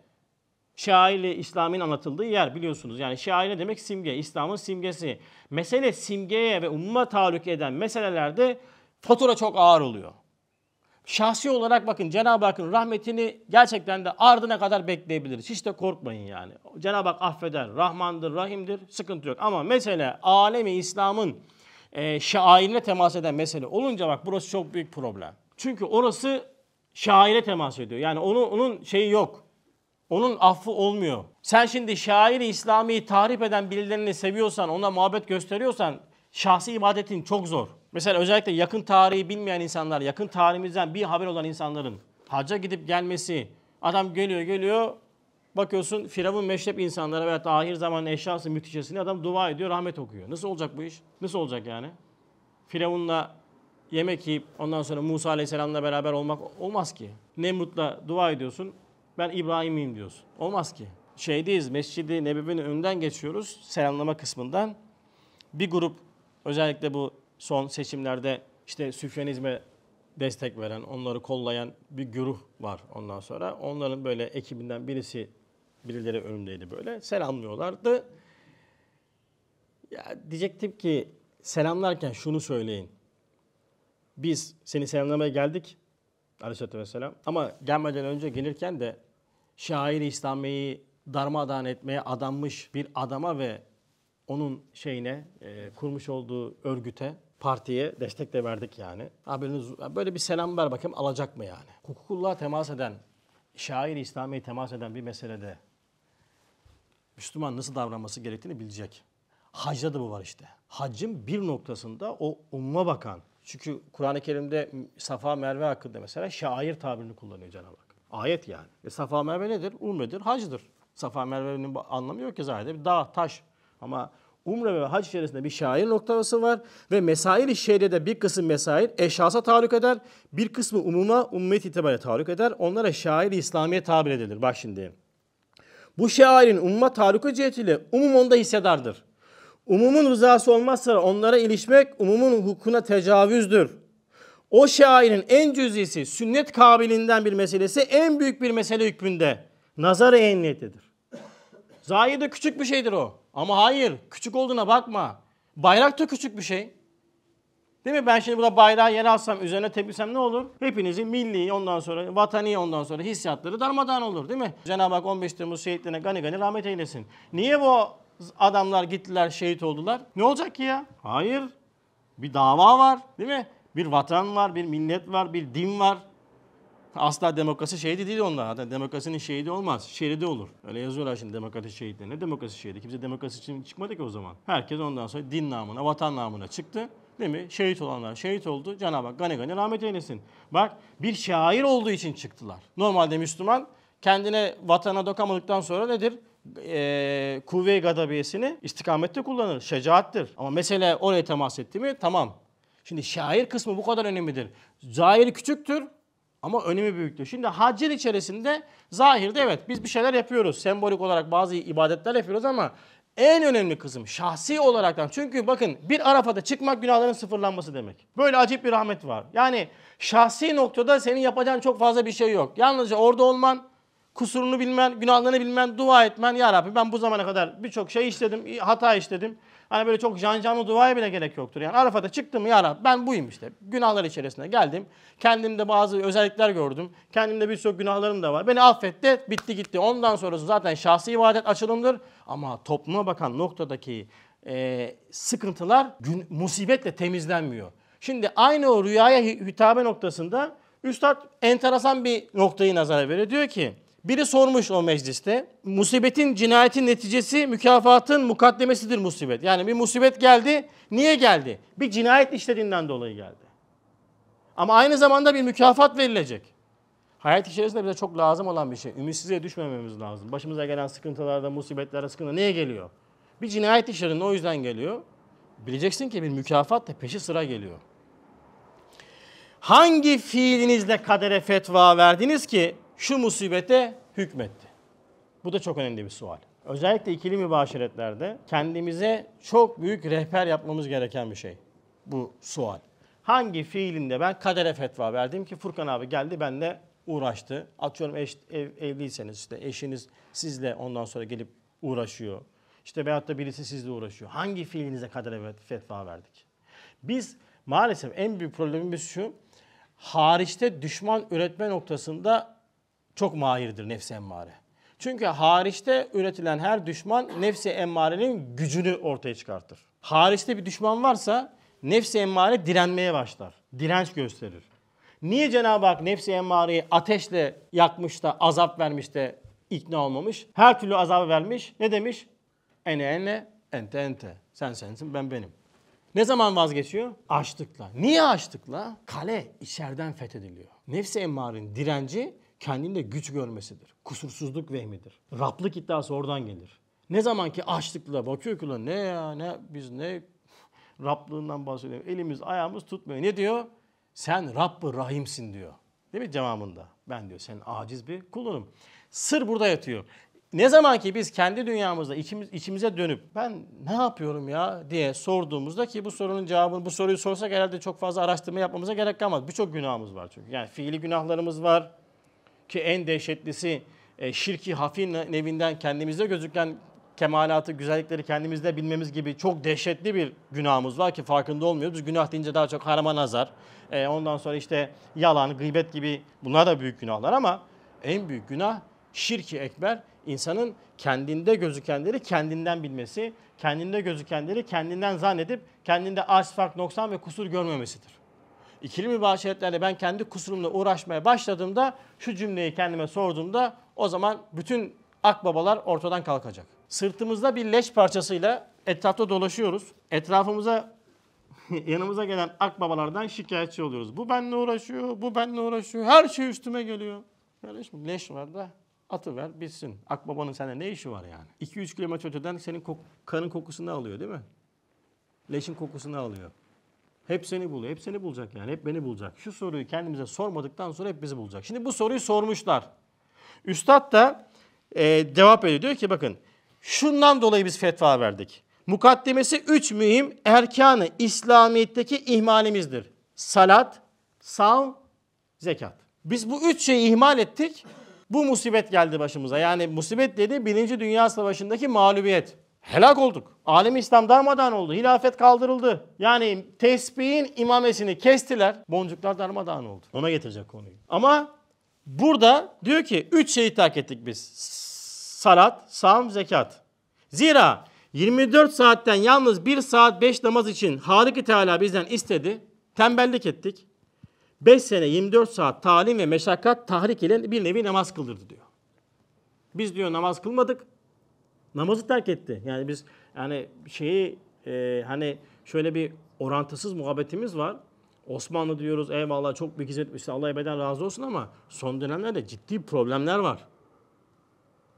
Şair İslam'ın anlatıldığı yer biliyorsunuz. Yani şair demek? Simge. İslam'ın simgesi. Mesele simgeye ve umma tahallük eden meselelerde fatura çok ağır oluyor şahsi olarak bakın Cenab-ı Hakk'ın rahmetini gerçekten de ardına kadar bekleyebiliriz. Hiç de korkmayın yani. Cenab-ı Hak affeder, Rahmandır, Rahim'dir, sıkıntı yok. Ama mesele alemi İslam'ın e, şairine temas eden mesele olunca bak burası çok büyük problem. Çünkü orası şaire temas ediyor. Yani onu, onun şeyi yok. Onun affı olmuyor. Sen şimdi şairi İslami'yi tahrip eden birilerini seviyorsan, ona muhabbet gösteriyorsan şahsi ibadetin çok zor. Mesela özellikle yakın tarihi bilmeyen insanlar, yakın tarihimizden bir haber olan insanların hacca gidip gelmesi, adam geliyor geliyor, bakıyorsun Firavun meşrep insanlara veya ahir zaman eşyası müthişesine adam dua ediyor, rahmet okuyor. Nasıl olacak bu iş? Nasıl olacak yani? Firavun'la yemek yiyip ondan sonra Musa Aleyhisselam'la beraber olmak olmaz ki. Nemrut'la dua ediyorsun, ben İbrahim'im diyorsun. Olmaz ki. Şeydeyiz, Mescid-i Nebevi'nin önünden geçiyoruz selamlama kısmından. Bir grup özellikle bu son seçimlerde işte Süfyanizme destek veren, onları kollayan bir güruh var ondan sonra. Onların böyle ekibinden birisi, birileri önümdeydi böyle. Selamlıyorlardı. Ya diyecektim ki selamlarken şunu söyleyin. Biz seni selamlamaya geldik aleyhissalatü vesselam. Ama gelmeden önce gelirken de şair İslami'yi darmadağın etmeye adanmış bir adama ve onun şeyine, e, kurmuş olduğu örgüte partiye destek de verdik yani. Haberiniz böyle bir selam ver bakayım alacak mı yani? Hukukullah temas eden, şair-i İslami'ye temas eden bir meselede Müslüman nasıl davranması gerektiğini bilecek. Hacda da bu var işte. Hacın bir noktasında o umma bakan. Çünkü Kur'an-ı Kerim'de Safa Merve hakkında mesela şair tabirini kullanıyor Cenab-ı Hak. Ayet yani. E Safa Merve nedir? Umredir, hacdır. Safa Merve'nin anlamı yok ki zaten. Bir dağ, taş. Ama Umre ve hac içerisinde bir şair noktası var ve mesail-i şeriyede bir kısım mesail eşhasa tahallük eder, bir kısmı umuma, ummet itibariyle tahallük eder. Onlara şair-i İslamiye tabir edilir. Bak şimdi. Bu şairin umuma tahallükü cihetiyle umum onda hissedardır. Umumun rızası olmazsa onlara ilişmek umumun hukukuna tecavüzdür. O şairin en cüzisi sünnet kabilinden bir meselesi en büyük bir mesele hükmünde nazar-ı emniyetlidir. Zahir de küçük bir şeydir o. Ama hayır küçük olduğuna bakma. Bayrak da küçük bir şey. Değil mi? Ben şimdi burada bayrağı yere alsam, üzerine tepilsem ne olur? Hepinizin milli, ondan sonra vatani, ondan sonra hissiyatları darmadağın olur değil mi? Cenab-ı Hak 15 Temmuz şehitlerine gani gani rahmet eylesin. Niye bu adamlar gittiler, şehit oldular? Ne olacak ki ya? Hayır. Bir dava var değil mi? Bir vatan var, bir millet var, bir din var. Asla demokrasi şehidi değil onlar. Zaten demokrasinin şehidi olmaz. Şeridi olur. Öyle yazıyorlar şimdi demokrasi şehitleri. Ne demokrasi şehidi? Kimse demokrasi için çıkmadı ki o zaman. Herkes ondan sonra din namına, vatan namına çıktı. Değil mi? Şehit olanlar şehit oldu. Cenab-ı Hak gani gane rahmet eylesin. Bak bir şair olduğu için çıktılar. Normalde Müslüman kendine vatana dokamadıktan sonra nedir? e, kuvve-i gadabiyesini istikamette kullanır. Şecaattir. Ama mesele oraya temas etti mi tamam. Şimdi şair kısmı bu kadar önemlidir. Zahiri küçüktür ama önemi büyüktü. Şimdi haccın içerisinde zahirde evet biz bir şeyler yapıyoruz. Sembolik olarak bazı ibadetler yapıyoruz ama en önemli kısım şahsi olaraktan. Çünkü bakın bir Arafat'a çıkmak günahların sıfırlanması demek. Böyle acip bir rahmet var. Yani şahsi noktada senin yapacağın çok fazla bir şey yok. Yalnızca orada olman, kusurunu bilmen, günahlarını bilmen, dua etmen. Ya Rabbi ben bu zamana kadar birçok şey işledim, hata işledim. Hani böyle çok janjanlı duaya bile gerek yoktur. Yani Arafat'a çıktım ya Rab ben buyum işte. Günahlar içerisine geldim. Kendimde bazı özellikler gördüm. Kendimde birçok günahlarım da var. Beni affetti bitti gitti. Ondan sonrası zaten şahsi ibadet açılımdır. Ama topluma bakan noktadaki e, sıkıntılar gün, musibetle temizlenmiyor. Şimdi aynı o rüyaya hitabe noktasında Üstad enteresan bir noktayı nazara veriyor. Diyor ki biri sormuş o mecliste. Musibetin cinayetin neticesi mükafatın mukaddemesidir musibet. Yani bir musibet geldi. Niye geldi? Bir cinayet işlediğinden dolayı geldi. Ama aynı zamanda bir mükafat verilecek. Hayat içerisinde bize çok lazım olan bir şey. Ümitsizliğe düşmememiz lazım. Başımıza gelen sıkıntılarda, musibetlerde, sıkıntı niye geliyor? Bir cinayet işlerinde o yüzden geliyor. Bileceksin ki bir mükafat da peşi sıra geliyor. Hangi fiilinizle kadere fetva verdiniz ki şu musibete hükmetti? Bu da çok önemli bir sual. Özellikle ikili mübaşiretlerde kendimize çok büyük rehber yapmamız gereken bir şey bu sual. Hangi fiilinde ben kadere fetva verdim ki Furkan abi geldi ben de uğraştı. Atıyorum eş, ev, evliyseniz işte eşiniz sizle ondan sonra gelip uğraşıyor. İşte veyahut da birisi sizle uğraşıyor. Hangi fiilinize kadere fetva verdik? Biz maalesef en büyük problemimiz şu. Hariçte düşman üretme noktasında çok mahirdir nefsi emmare. Çünkü hariçte üretilen her düşman nefsi emmarenin gücünü ortaya çıkartır. Hariçte bir düşman varsa nefsi emmare direnmeye başlar. Direnç gösterir. Niye Cenab-ı Hak nefsi emmareyi ateşle yakmış da azap vermiş de ikna olmamış? Her türlü azabı vermiş. Ne demiş? Ene ene ente ente. Sen sensin ben benim. Ne zaman vazgeçiyor? Açlıkla. Niye açlıkla? Kale içeriden fethediliyor. Nefsi emmarenin direnci kendinde güç görmesidir. Kusursuzluk vehmidir. Rablık iddiası oradan gelir. Ne zaman ki açlıkla bakıyor ki ne ya ne biz ne Rablığından bahsediyor. Elimiz ayağımız tutmuyor. Ne diyor? Sen Rabb-ı Rahim'sin diyor. Değil mi cevabında? Ben diyor sen aciz bir kulunum. Sır burada yatıyor. Ne zaman ki biz kendi dünyamızda içimiz, içimize dönüp ben ne yapıyorum ya diye sorduğumuzda ki bu sorunun cevabını bu soruyu sorsak herhalde çok fazla araştırma yapmamıza gerek kalmaz. Birçok günahımız var çünkü. Yani fiili günahlarımız var, ki en dehşetlisi e, şirki hafi nevinden kendimizde gözüken kemalatı, güzellikleri kendimizde bilmemiz gibi çok dehşetli bir günahımız var ki farkında olmuyoruz. Biz günah deyince daha çok harama nazar, e, ondan sonra işte yalan, gıybet gibi bunlar da büyük günahlar ama en büyük günah şirki ekber insanın kendinde gözükenleri kendinden bilmesi, kendinde gözükenleri kendinden zannedip kendinde asfak, noksan ve kusur görmemesidir. İkili mübaşiretlerle ben kendi kusurumla uğraşmaya başladığımda şu cümleyi kendime sorduğumda o zaman bütün akbabalar ortadan kalkacak. Sırtımızda bir leş parçasıyla etrafta dolaşıyoruz. Etrafımıza *laughs* yanımıza gelen akbabalardan şikayetçi oluyoruz. Bu benle uğraşıyor, bu benle uğraşıyor. Her şey üstüme geliyor. Böyle şimdi leş var da atı ver bitsin. Akbabanın sende ne işi var yani? 2-3 kilometre öteden senin kok kanın kokusunu alıyor değil mi? Leşin kokusunu alıyor. Hep seni buluyor. Hep seni bulacak yani. Hep beni bulacak. Şu soruyu kendimize sormadıktan sonra hep bizi bulacak. Şimdi bu soruyu sormuşlar. Üstad da e, cevap ediyor. Diyor ki bakın şundan dolayı biz fetva verdik. Mukaddemesi üç mühim erkanı İslamiyet'teki ihmalimizdir. Salat, sağ, zekat. Biz bu üç şeyi ihmal ettik. Bu musibet geldi başımıza. Yani musibet dedi Birinci Dünya Savaşı'ndaki mağlubiyet helak olduk. Alem İslam darmadan oldu. Hilafet kaldırıldı. Yani tesbihin imamesini kestiler. Boncuklar darmadan oldu. Ona getirecek konuyu. Ama burada diyor ki üç şeyi terk ettik biz. Salat, sam, zekat. Zira 24 saatten yalnız 1 saat 5 namaz için Halik-i Teala bizden istedi. Tembellik ettik. 5 sene 24 saat talim ve meşakkat tahrik ile bir nevi namaz kıldırdı diyor. Biz diyor namaz kılmadık namazı terk etti. Yani biz yani şeyi e, hani şöyle bir orantısız muhabbetimiz var. Osmanlı diyoruz eyvallah çok büyük hizmet etmişti Allah ebeden razı olsun ama son dönemlerde ciddi problemler var.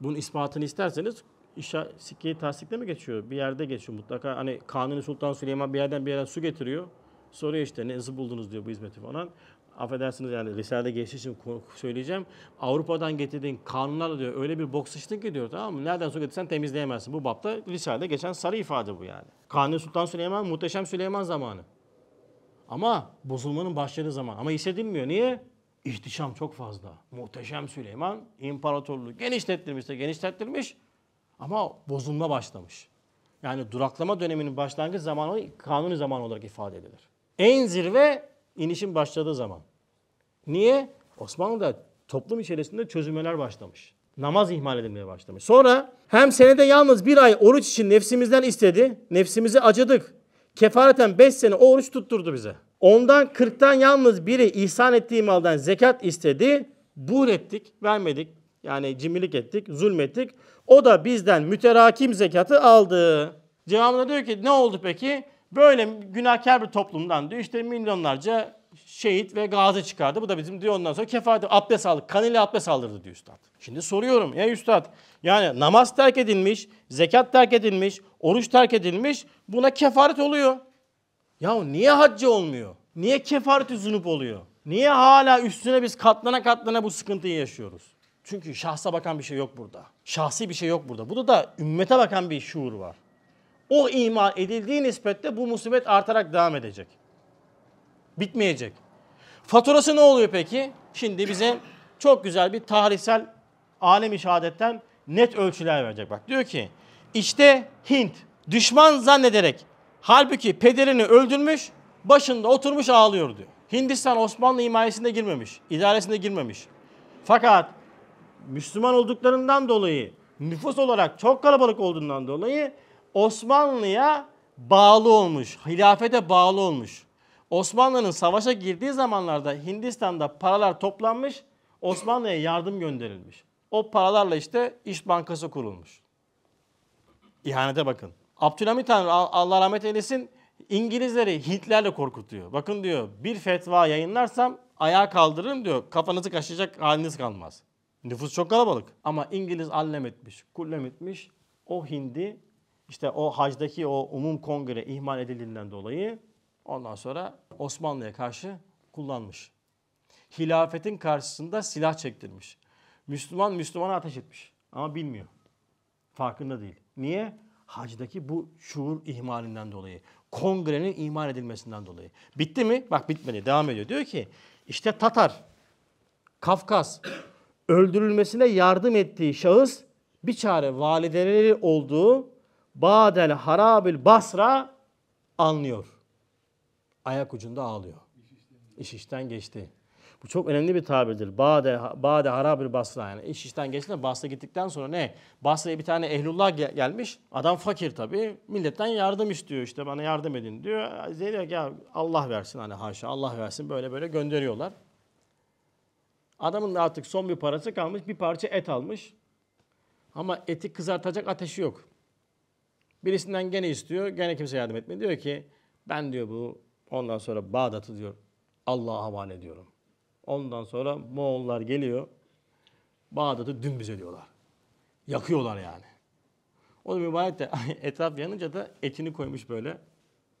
Bunun ispatını isterseniz işa sikkeyi tasdikle mi geçiyor? Bir yerde geçiyor mutlaka. Hani Kanuni Sultan Süleyman bir yerden bir yerden su getiriyor. Soruyor işte ne nasıl buldunuz diyor bu hizmeti falan affedersiniz yani Risale geçiş için söyleyeceğim. Avrupa'dan getirdiğin kanunlarla diyor öyle bir boks sıçtın ki diyor tamam mı? Nereden su getirsen temizleyemezsin. Bu bapta Risale'de geçen sarı ifade bu yani. Kanuni Sultan Süleyman, Muhteşem Süleyman zamanı. Ama bozulmanın başladığı zaman. Ama hissedilmiyor. Niye? İhtişam çok fazla. Muhteşem Süleyman imparatorluğu genişlettirmiş de genişlettirmiş. Ama bozulma başlamış. Yani duraklama döneminin başlangıç zamanı kanuni zaman olarak ifade edilir. En zirve inişin başladığı zaman. Niye? Osmanlı'da toplum içerisinde çözümler başlamış. Namaz ihmal edilmeye başlamış. Sonra hem senede yalnız bir ay oruç için nefsimizden istedi. Nefsimizi acıdık. Kefareten beş sene o oruç tutturdu bize. Ondan kırktan yalnız biri ihsan ettiği maldan zekat istedi. Buğr ettik, vermedik. Yani cimrilik ettik, zulmettik. O da bizden müterakim zekatı aldı. Cevabında diyor ki ne oldu peki? Böyle günahkar bir toplumdan diyor işte milyonlarca şehit ve gazi çıkardı. Bu da bizim diyor ondan sonra kefaret, abdest aldı. Kan ile abdest aldırdı diyor üstad. Şimdi soruyorum ya üstad yani namaz terk edilmiş, zekat terk edilmiş, oruç terk edilmiş buna kefaret oluyor. Ya niye hacı olmuyor? Niye kefaret zunup oluyor? Niye hala üstüne biz katlana katlana bu sıkıntıyı yaşıyoruz? Çünkü şahsa bakan bir şey yok burada. Şahsi bir şey yok burada. Burada da ümmete bakan bir şuur var o ima edildiği nispette bu musibet artarak devam edecek. Bitmeyecek. Faturası ne oluyor peki? Şimdi bize çok güzel bir tarihsel alemi i şehadetten net ölçüler verecek. Bak diyor ki işte Hint düşman zannederek halbuki pederini öldürmüş başında oturmuş ağlıyor diyor. Hindistan Osmanlı himayesinde girmemiş, idaresinde girmemiş. Fakat Müslüman olduklarından dolayı nüfus olarak çok kalabalık olduğundan dolayı Osmanlı'ya bağlı olmuş, hilafete bağlı olmuş. Osmanlı'nın savaşa girdiği zamanlarda Hindistan'da paralar toplanmış, Osmanlı'ya yardım gönderilmiş. O paralarla işte İş Bankası kurulmuş. İhanete bakın. Abdülhamit Han Allah rahmet eylesin İngilizleri Hintlerle korkutuyor. Bakın diyor bir fetva yayınlarsam ayağa kaldırırım diyor. Kafanızı kaşıyacak haliniz kalmaz. Nüfus çok kalabalık ama İngiliz allem etmiş, kullem etmiş. O hindi işte o hacdaki o umum kongre ihmal edildiğinden dolayı ondan sonra Osmanlı'ya karşı kullanmış. Hilafetin karşısında silah çektirmiş. Müslüman Müslümana ateş etmiş ama bilmiyor. Farkında değil. Niye? Hacdaki bu şuur ihmalinden dolayı. Kongrenin ihmal edilmesinden dolayı. Bitti mi? Bak bitmedi. Devam ediyor. Diyor ki işte Tatar, Kafkas öldürülmesine yardım ettiği şahıs bir çare valideleri olduğu Badel harabil basra anlıyor. Ayak ucunda ağlıyor. İş işten geçti. Bu çok önemli bir tabirdir. Bade, bade harabil Basra yani. iş işten geçti de Basra gittikten sonra ne? Basra'ya bir tane ehlullah gel- gelmiş. Adam fakir tabii. Milletten yardım istiyor işte bana yardım edin diyor. Zeynep ya Allah versin hani haşa Allah versin böyle böyle gönderiyorlar. Adamın da artık son bir parası kalmış. Bir parça et almış. Ama eti kızartacak ateşi yok. Birisinden gene istiyor. Gene kimse yardım etmiyor. Diyor ki ben diyor bu ondan sonra Bağdat'ı diyor Allah'a havale ediyorum. Ondan sonra Moğollar geliyor. Bağdat'ı dümdüz ediyorlar. Yakıyorlar yani. O da mübarek de *laughs* etraf yanınca da etini koymuş böyle.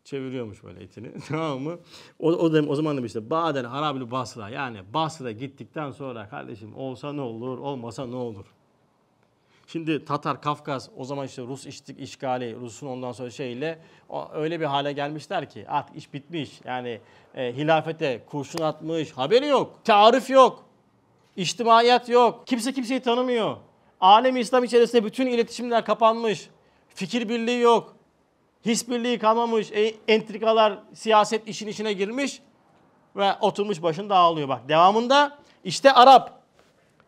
Çeviriyormuş böyle etini. *laughs* Tamam mı? O, o, da, o zaman da işte Bağdel Harabil Basra. Yani Basra gittikten sonra kardeşim olsa ne olur, olmasa ne olur. Şimdi Tatar, Kafkas o zaman işte Rus iştik işgali, Rus'un ondan sonra şeyle o, öyle bir hale gelmişler ki artık iş bitmiş. Yani e, hilafete kurşun atmış, haberi yok, tarif yok, içtimaiyat yok, kimse kimseyi tanımıyor. Alem İslam içerisinde bütün iletişimler kapanmış, fikir birliği yok, his birliği kalmamış, e, entrikalar, siyaset işin içine girmiş ve oturmuş başında ağlıyor. Bak devamında işte Arap,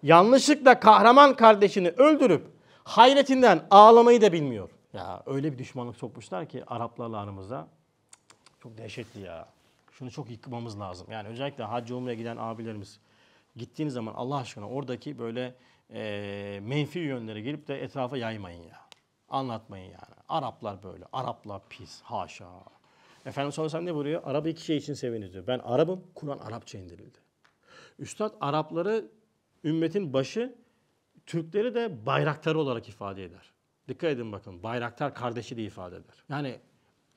yanlışlıkla kahraman kardeşini öldürüp hayretinden ağlamayı da bilmiyor. Ya öyle bir düşmanlık sokmuşlar ki Araplarla aramıza. Çok dehşetli ya. Şunu çok yıkmamız lazım. Yani özellikle Hacı umreye giden abilerimiz gittiğiniz zaman Allah aşkına oradaki böyle e, menfi yönlere gelip de etrafa yaymayın ya. Anlatmayın yani. Araplar böyle. Araplar pis. Haşa. Efendimiz sallallahu aleyhi ne vuruyor? Arap iki şey için seviniz diyor. Ben Arap'ım. Kur'an Arapça indirildi. Üstad Arapları ümmetin başı Türkleri de bayraktarı olarak ifade eder. Dikkat edin bakın bayraktar kardeşi de ifade eder. Yani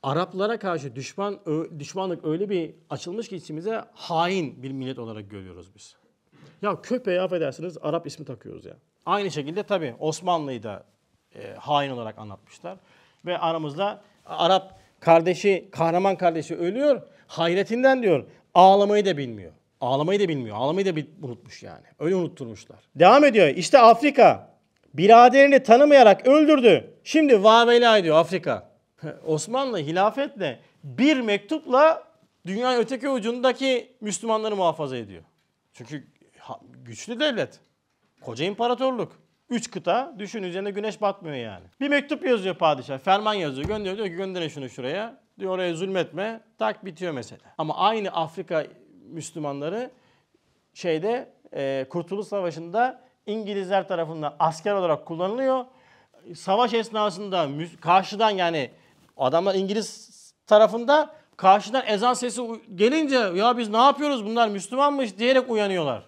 Araplara karşı düşman düşmanlık öyle bir açılmış ki içimize hain bir millet olarak görüyoruz biz. Ya köpeğe affedersiniz Arap ismi takıyoruz ya. Aynı şekilde tabii Osmanlı'yı da e, hain olarak anlatmışlar. Ve aramızda Arap kardeşi, kahraman kardeşi ölüyor. Hayretinden diyor ağlamayı da bilmiyor. Ağlamayı da bilmiyor. Ağlamayı da bir unutmuş yani. Öyle unutturmuşlar. Devam ediyor. İşte Afrika. Biraderini tanımayarak öldürdü. Şimdi vavela ediyor Afrika. *laughs* Osmanlı hilafetle bir mektupla dünyanın öteki ucundaki Müslümanları muhafaza ediyor. Çünkü güçlü devlet. Koca imparatorluk. Üç kıta düşün üzerine güneş batmıyor yani. Bir mektup yazıyor padişah. Ferman yazıyor. Gönderiyor diyor ki gönderin şunu şuraya. Diyor oraya zulmetme. Tak bitiyor mesela. Ama aynı Afrika Müslümanları şeyde e, Kurtuluş Savaşı'nda İngilizler tarafından asker olarak kullanılıyor. Savaş esnasında karşıdan yani adamlar İngiliz tarafında karşıdan ezan sesi gelince ya biz ne yapıyoruz bunlar Müslümanmış diyerek uyanıyorlar.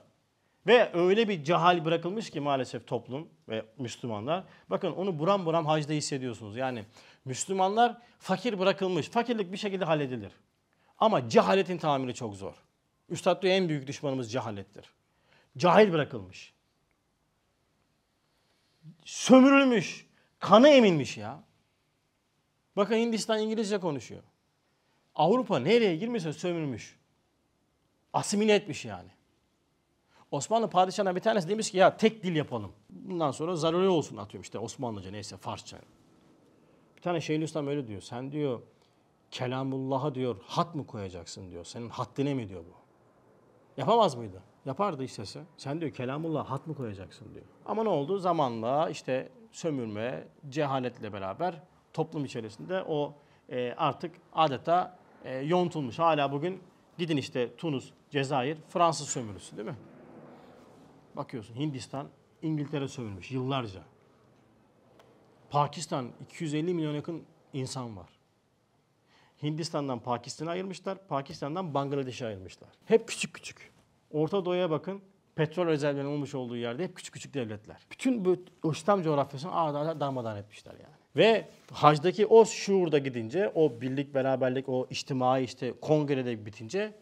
Ve öyle bir cahal bırakılmış ki maalesef toplum ve Müslümanlar. Bakın onu buram buram hacda hissediyorsunuz. Yani Müslümanlar fakir bırakılmış. Fakirlik bir şekilde halledilir. Ama cehaletin tamiri çok zor. Üstad diyor en büyük düşmanımız cehalettir. Cahil bırakılmış. Sömürülmüş. Kanı eminmiş ya. Bakın Hindistan İngilizce konuşuyor. Avrupa nereye girmişse sömürmüş. Asimile etmiş yani. Osmanlı padişahına bir tanesi demiş ki ya tek dil yapalım. Bundan sonra zaruri olsun atıyorum işte Osmanlıca neyse Farsça. Bir tane Şeyhülislam öyle diyor. Sen diyor Kelamullah'a diyor hat mı koyacaksın diyor. Senin haddine mi diyor bu? Yapamaz mıydı? Yapardı istese. Sen diyor kelamullah hat mı koyacaksın diyor. Ama ne oldu? Zamanla işte sömürme, cehaletle beraber toplum içerisinde o e, artık adeta e, yontulmuş. Hala bugün gidin işte Tunus, Cezayir, Fransız sömürüsü değil mi? Bakıyorsun Hindistan, İngiltere sömürmüş yıllarca. Pakistan 250 milyon yakın insan var. Hindistan'dan Pakistan'a ayırmışlar, Pakistan'dan Bangladeş'e ayırmışlar. Hep küçük küçük. Orta Doğu'ya bakın petrol rezervlerinin olmuş olduğu yerde hep küçük küçük devletler. Bütün bu İslam coğrafyasını adeta darmadan etmişler yani. Ve hacdaki o şuurda gidince, o birlik, beraberlik, o içtimai işte kongrede bitince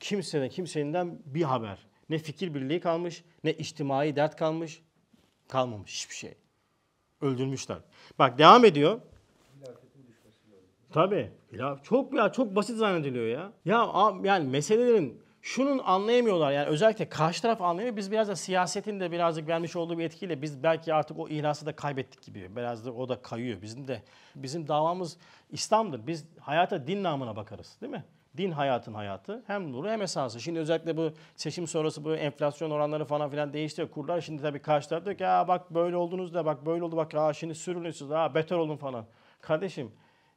kimseden, kimseyinden bir haber. Ne fikir birliği kalmış, ne içtimai dert kalmış, kalmamış hiçbir şey. Öldürmüşler. Bak devam ediyor. Tabii. Ya çok ya çok basit zannediliyor ya. Ya yani meselelerin şunun anlayamıyorlar yani özellikle karşı taraf anlayamıyor. Biz biraz da siyasetin de birazcık vermiş olduğu bir etkiyle biz belki artık o ihlası da kaybettik gibi. Biraz da o da kayıyor. Bizim de bizim davamız İslam'dır. Biz hayata din namına bakarız değil mi? Din hayatın hayatı hem nuru hem esası. Şimdi özellikle bu seçim sonrası bu enflasyon oranları falan filan değişti. Kurlar şimdi tabii karşı taraf diyor ki ya bak böyle oldunuz da bak böyle oldu bak ya şimdi sürünüyorsunuz ha beter olun falan. Kardeşim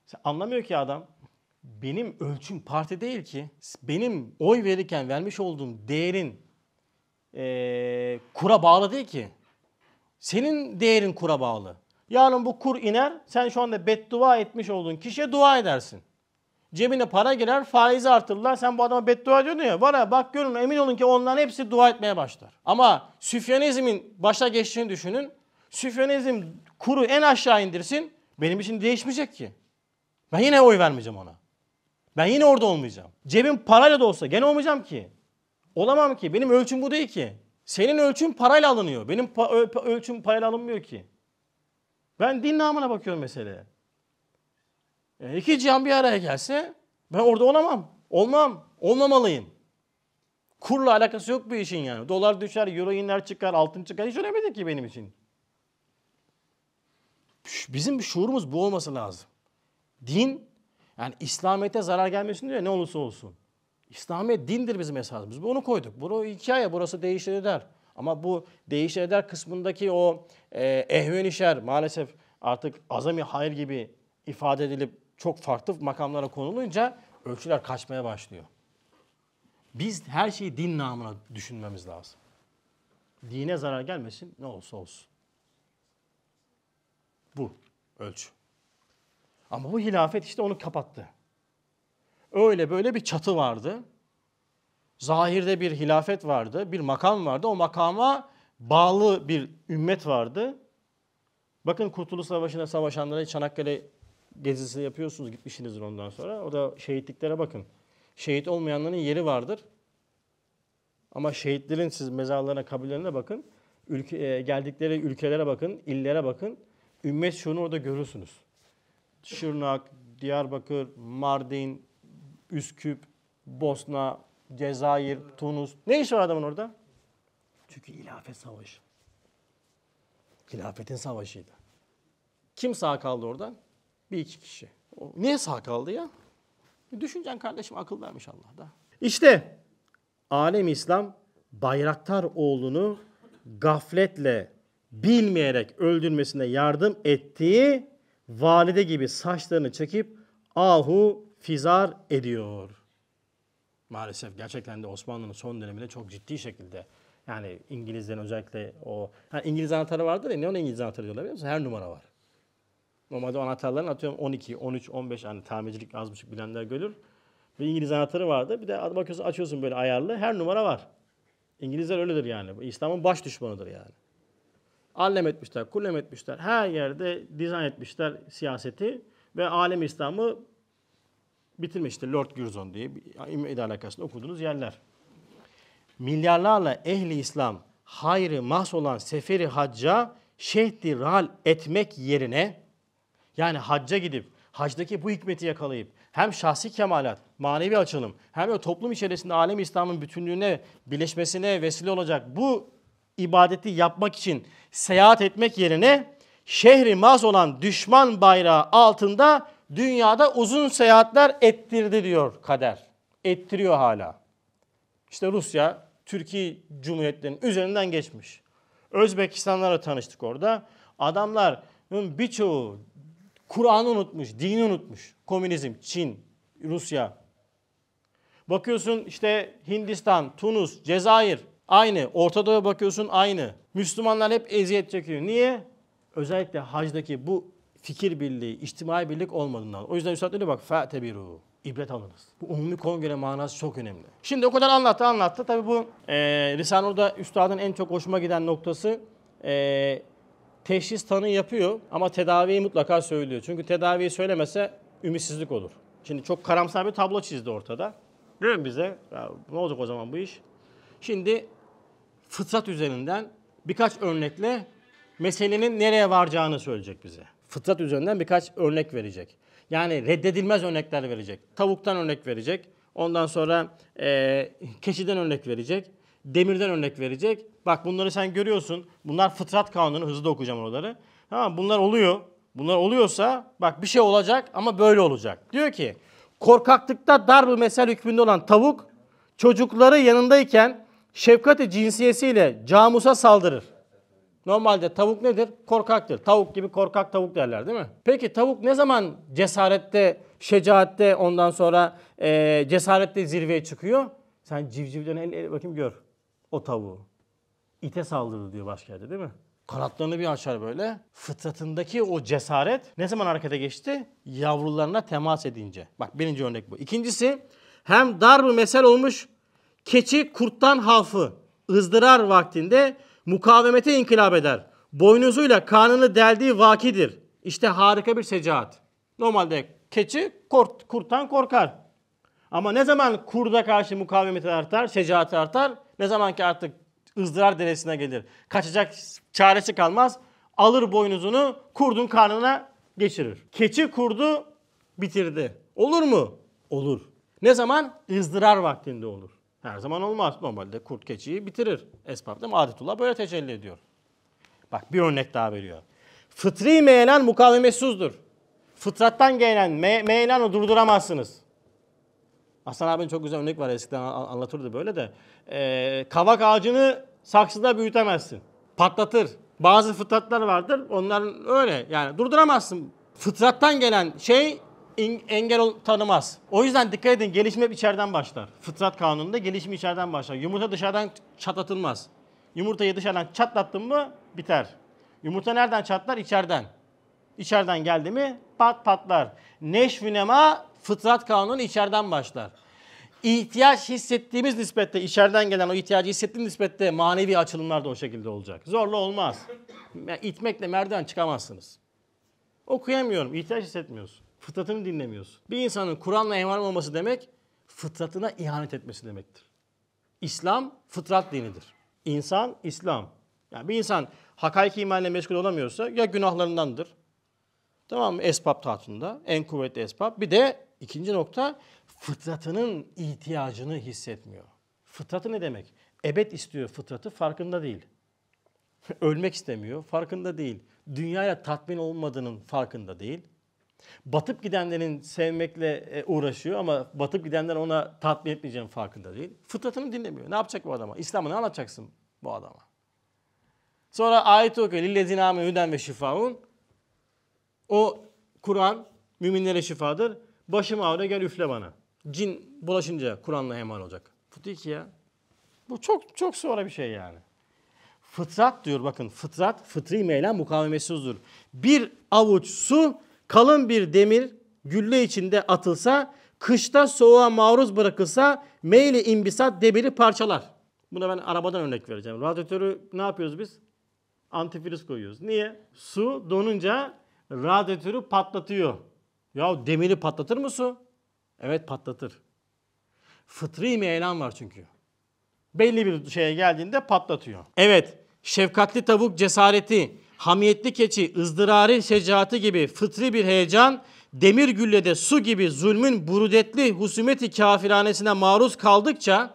sen anlamıyor ki adam. Benim ölçüm parti değil ki. Benim oy verirken vermiş olduğum değerin e, kura bağlı değil ki. Senin değerin kura bağlı. Yarın bu kur iner, sen şu anda beddua etmiş olduğun kişiye dua edersin. Cebine para girer, faizi artırırlar. Sen bu adama beddua ediyordun ya. Var ya bak görün emin olun ki onların hepsi dua etmeye başlar. Ama Süfyanizmin başa geçtiğini düşünün. Süfyanizm kuru en aşağı indirsin. Benim için değişmeyecek ki. Ben yine oy vermeyeceğim ona. Ben yine orada olmayacağım. Cebim parayla da olsa gene olmayacağım ki. Olamam ki. Benim ölçüm bu değil ki. Senin ölçüm parayla alınıyor. Benim pa- ölçüm parayla alınmıyor ki. Ben din namına bakıyorum meseleye. E, iki cihan bir araya gelse ben orada olamam. Olmam. Olmamalıyım. Kurla alakası yok bu işin yani. Dolar düşer, euro iner çıkar, altın çıkar. Hiç önemli değil ki benim için. Bizim şuurumuz bu olması lazım. Din yani İslamiyet'e zarar gelmesin diyor ne olursa olsun. İslamiyet dindir bizim esasımız. Bunu koyduk. Bunu hikaye burası değişir eder. Ama bu değişir eder kısmındaki o e, ehven işer maalesef artık azami hayır gibi ifade edilip çok farklı makamlara konulunca ölçüler kaçmaya başlıyor. Biz her şeyi din namına düşünmemiz lazım. Dine zarar gelmesin ne olursa olsun. Bu ölçü. Ama bu hilafet işte onu kapattı. Öyle böyle bir çatı vardı. Zahirde bir hilafet vardı, bir makam vardı. O makama bağlı bir ümmet vardı. Bakın Kurtuluş Savaşı'nda savaşanlara Çanakkale gezisi yapıyorsunuz, gitmişsinizdir ondan sonra. O da şehitliklere bakın. Şehit olmayanların yeri vardır. Ama şehitlerin siz mezarlarına, kabirlerine bakın. Ülke, e, geldikleri ülkelere bakın, illere bakın. Ümmet şunu orada görürsünüz. Şırnak, Diyarbakır, Mardin, Üsküp, Bosna, Cezayir, Tunus. Ne iş var adamın orada? Çünkü ilafet savaşı. Hilafetin savaşıydı. Kim sağ kaldı orada? Bir iki kişi. niye sağ kaldı ya? Düşüncen kardeşim akıl vermiş Allah da. İşte alem İslam Bayraktar oğlunu gafletle bilmeyerek öldürmesine yardım ettiği valide gibi saçlarını çekip ahu fizar ediyor. Maalesef gerçekten de Osmanlı'nın son döneminde çok ciddi şekilde yani İngilizlerin özellikle o hani İngiliz anahtarı vardır ya ne ona İngiliz anahtarı diyorlar biliyor musun? Her numara var. Normalde anahtarların atıyorum 12, 13, 15 hani tamircilik az buçuk bilenler görür. Bir İngiliz anahtarı vardı. Bir de bakıyorsun açıyorsun böyle ayarlı her numara var. İngilizler öyledir yani. İslam'ın baş düşmanıdır yani allem etmişler, kullem etmişler. Her yerde dizayn etmişler siyaseti ve alem İslam'ı bitirmiştir. Lord Gürzon diye ile alakasında okuduğunuz yerler. Milyarlarla ehli İslam hayrı mahs olan seferi hacca şehdi ral etmek yerine yani hacca gidip hacdaki bu hikmeti yakalayıp hem şahsi kemalat, manevi açılım hem de toplum içerisinde alem İslam'ın bütünlüğüne, birleşmesine vesile olacak bu ibadeti yapmak için seyahat etmek yerine şehri maz olan düşman bayrağı altında dünyada uzun seyahatler ettirdi diyor kader. Ettiriyor hala. İşte Rusya, Türkiye Cumhuriyetlerinin üzerinden geçmiş. Özbekistanlara tanıştık orada. adamlar birçoğu Kur'an'ı unutmuş, dini unutmuş. Komünizm, Çin, Rusya. Bakıyorsun işte Hindistan, Tunus, Cezayir Aynı. Orta Doğu'ya bakıyorsun aynı. Müslümanlar hep eziyet çekiyor. Niye? Özellikle hacdaki bu fikir birliği, içtimai birlik olmadığından. O yüzden Üstad diyor bak fe'tebiru. İbret alınız. Bu umumi kongre manası çok önemli. Şimdi o kadar anlattı anlattı. Tabi bu e, Risale Nur'da Üstad'ın en çok hoşuma giden noktası e, teşhis tanı yapıyor ama tedaviyi mutlaka söylüyor. Çünkü tedaviyi söylemese ümitsizlik olur. Şimdi çok karamsar bir tablo çizdi ortada. Diyor bize ya, ne olacak o zaman bu iş? Şimdi fıtrat üzerinden birkaç örnekle meselenin nereye varacağını söyleyecek bize. Fıtrat üzerinden birkaç örnek verecek. Yani reddedilmez örnekler verecek. Tavuktan örnek verecek. Ondan sonra e, keçiden örnek verecek. Demirden örnek verecek. Bak bunları sen görüyorsun. Bunlar fıtrat kanunu. Hızlı okuyacağım oraları. Tamam bunlar oluyor. Bunlar oluyorsa bak bir şey olacak ama böyle olacak. Diyor ki korkaklıkta darb-ı mesel hükmünde olan tavuk çocukları yanındayken şefkati cinsiyesiyle camusa saldırır. Normalde tavuk nedir? Korkaktır. Tavuk gibi korkak tavuk derler değil mi? Peki tavuk ne zaman cesarette, şecaatte ondan sonra e, cesarette zirveye çıkıyor? Sen civcivden el, el bakayım gör o tavuğu. İte saldırır diyor başka yerde değil mi? Kanatlarını bir açar böyle. Fıtratındaki o cesaret ne zaman harekete geçti? Yavrularına temas edince. Bak birinci örnek bu. İkincisi hem darbu mesel olmuş Keçi kurttan hafı, ızdırar vaktinde mukavemete inkılap eder. Boynuzuyla karnını deldiği vakidir. İşte harika bir secaat. Normalde keçi kurt, kurttan korkar. Ama ne zaman kurda karşı mukavemeti artar, secaati artar, ne zaman ki artık ızdırar derecesine gelir. Kaçacak çaresi kalmaz. Alır boynuzunu kurdun karnına geçirir. Keçi kurdu bitirdi. Olur mu? Olur. Ne zaman? ızdırar vaktinde olur. Her zaman olmaz. Normalde kurt keçiyi bitirir. Esbab değil mi? Adetullah böyle tecelli ediyor. Bak bir örnek daha veriyor. Fıtri meylen mukavemetsuzdur. Fıtrattan gelen me meylen durduramazsınız. Hasan abinin çok güzel örnek var eskiden anlatırdı böyle de. Ee, kavak ağacını saksıda büyütemezsin. Patlatır. Bazı fıtratlar vardır. Onların öyle yani durduramazsın. Fıtrattan gelen şey engel tanımaz. O yüzden dikkat edin gelişme içeriden başlar. Fıtrat kanununda gelişme içeriden başlar. Yumurta dışarıdan çatlatılmaz. Yumurtayı dışarıdan çatlattın mı biter. Yumurta nereden çatlar? İçeriden. İçeriden geldi mi pat patlar. Neşvinema fıtrat kanunu içeriden başlar. İhtiyaç hissettiğimiz nispette, içeriden gelen o ihtiyacı hissettiğimiz nispette manevi açılımlar da o şekilde olacak. Zorla olmaz. İtmekle merdiven çıkamazsınız. Okuyamıyorum, İhtiyaç hissetmiyorsun. Fıtratını dinlemiyorsun. Bir insanın Kur'an'la envar olması demek fıtratına ihanet etmesi demektir. İslam fıtrat dinidir. İnsan İslam. Yani bir insan hakaiki imanla meşgul olamıyorsa ya günahlarındandır. Tamam mı? Esbab tahtında. En kuvvetli esbab. Bir de ikinci nokta fıtratının ihtiyacını hissetmiyor. Fıtratı ne demek? Ebed istiyor fıtratı farkında değil. *laughs* Ölmek istemiyor farkında değil. Dünyayla tatmin olmadığının farkında değil. Batıp gidenlerin sevmekle e, uğraşıyor ama batıp gidenler ona tatmin etmeyeceğinin farkında değil. Fıtratını dinlemiyor. Ne yapacak bu adama? İslam'ı ne anlatacaksın bu adama? Sonra ayet okuyor. Lillezine amenüden ve şifaun. O Kur'an müminlere şifadır. Başım ağrıyor gel üfle bana. Cin bulaşınca Kur'an'la hemal olacak. Fıtık ya. Bu çok çok sonra bir şey yani. Fıtrat diyor bakın fıtrat fıtri meylem mukavemetsizdir. Bir avuç su kalın bir demir gülle içinde atılsa, kışta soğuğa maruz bırakılsa meyli imbisat demiri parçalar. Buna ben arabadan örnek vereceğim. Radyatörü ne yapıyoruz biz? Antifriz koyuyoruz. Niye? Su donunca radyatörü patlatıyor. Ya demiri patlatır mı su? Evet patlatır. Fıtri meyelan var çünkü. Belli bir şeye geldiğinde patlatıyor. Evet, şefkatli tavuk cesareti, hamiyetli keçi, ızdırari şecaatı gibi fıtri bir heyecan, demir güllede su gibi zulmün burudetli husumeti kafiranesine maruz kaldıkça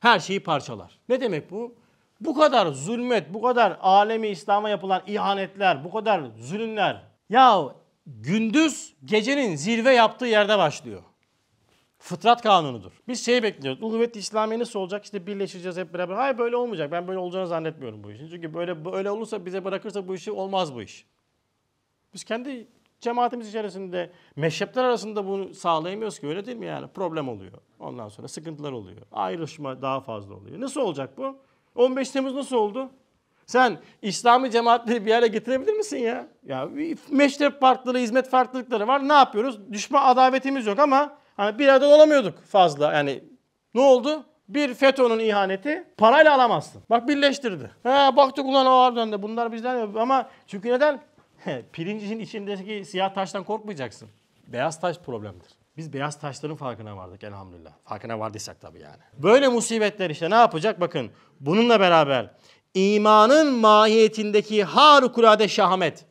her şeyi parçalar. Ne demek bu? Bu kadar zulmet, bu kadar alemi İslam'a yapılan ihanetler, bu kadar zulümler. Ya gündüz gecenin zirve yaptığı yerde başlıyor. Fıtrat kanunudur. Biz şey bekliyoruz. Uluveti İslamiye nasıl olacak? İşte birleşeceğiz hep beraber. Hayır böyle olmayacak. Ben böyle olacağını zannetmiyorum bu işin. Çünkü böyle böyle olursa bize bırakırsa bu işi olmaz bu iş. Biz kendi cemaatimiz içerisinde meşrepler arasında bunu sağlayamıyoruz ki öyle değil mi yani? Problem oluyor. Ondan sonra sıkıntılar oluyor. Ayrışma daha fazla oluyor. Nasıl olacak bu? 15 Temmuz nasıl oldu? Sen İslami cemaatleri bir yere getirebilir misin ya? Ya meşrep farklılığı, hizmet farklılıkları var. Ne yapıyoruz? Düşme adavetimiz yok ama Hani bir arada olamıyorduk fazla. Yani ne oldu? Bir FETÖ'nün ihaneti parayla alamazsın. Bak birleştirdi. Ha baktık ulan o harbiden de bunlar bizden yapıyor. ama çünkü neden? Pirincin içindeki siyah taştan korkmayacaksın. Beyaz taş problemdir. Biz beyaz taşların farkına vardık elhamdülillah. Farkına vardıysak tabii yani. Böyle musibetler işte ne yapacak? Bakın bununla beraber imanın mahiyetindeki harikulade şahamet,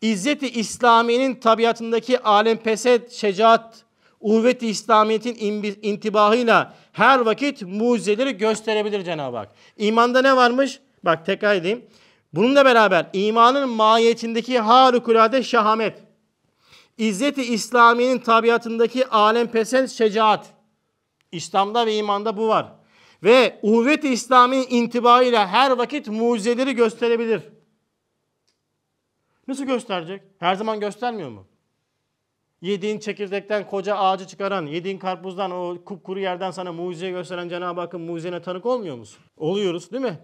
İzzeti İslami'nin tabiatındaki alem peset şecaat Uhvet-i İslamiyet'in intibahıyla her vakit mucizeleri gösterebilir Cenab-ı Hak. İmanda ne varmış? Bak tekrar edeyim. Bununla beraber imanın mahiyetindeki harikulade şahamet, İzzet-i İslamiye'nin tabiatındaki alempesel şecaat, İslam'da ve imanda bu var. Ve uhvet-i İslami'nin intibahıyla her vakit mucizeleri gösterebilir. Nasıl gösterecek? Her zaman göstermiyor mu? Yediğin çekirdekten koca ağacı çıkaran, yediğin karpuzdan o kupkuru yerden sana mucize gösteren Cenab-ı Hakk'ın mucizene tanık olmuyor musun? Oluyoruz değil mi?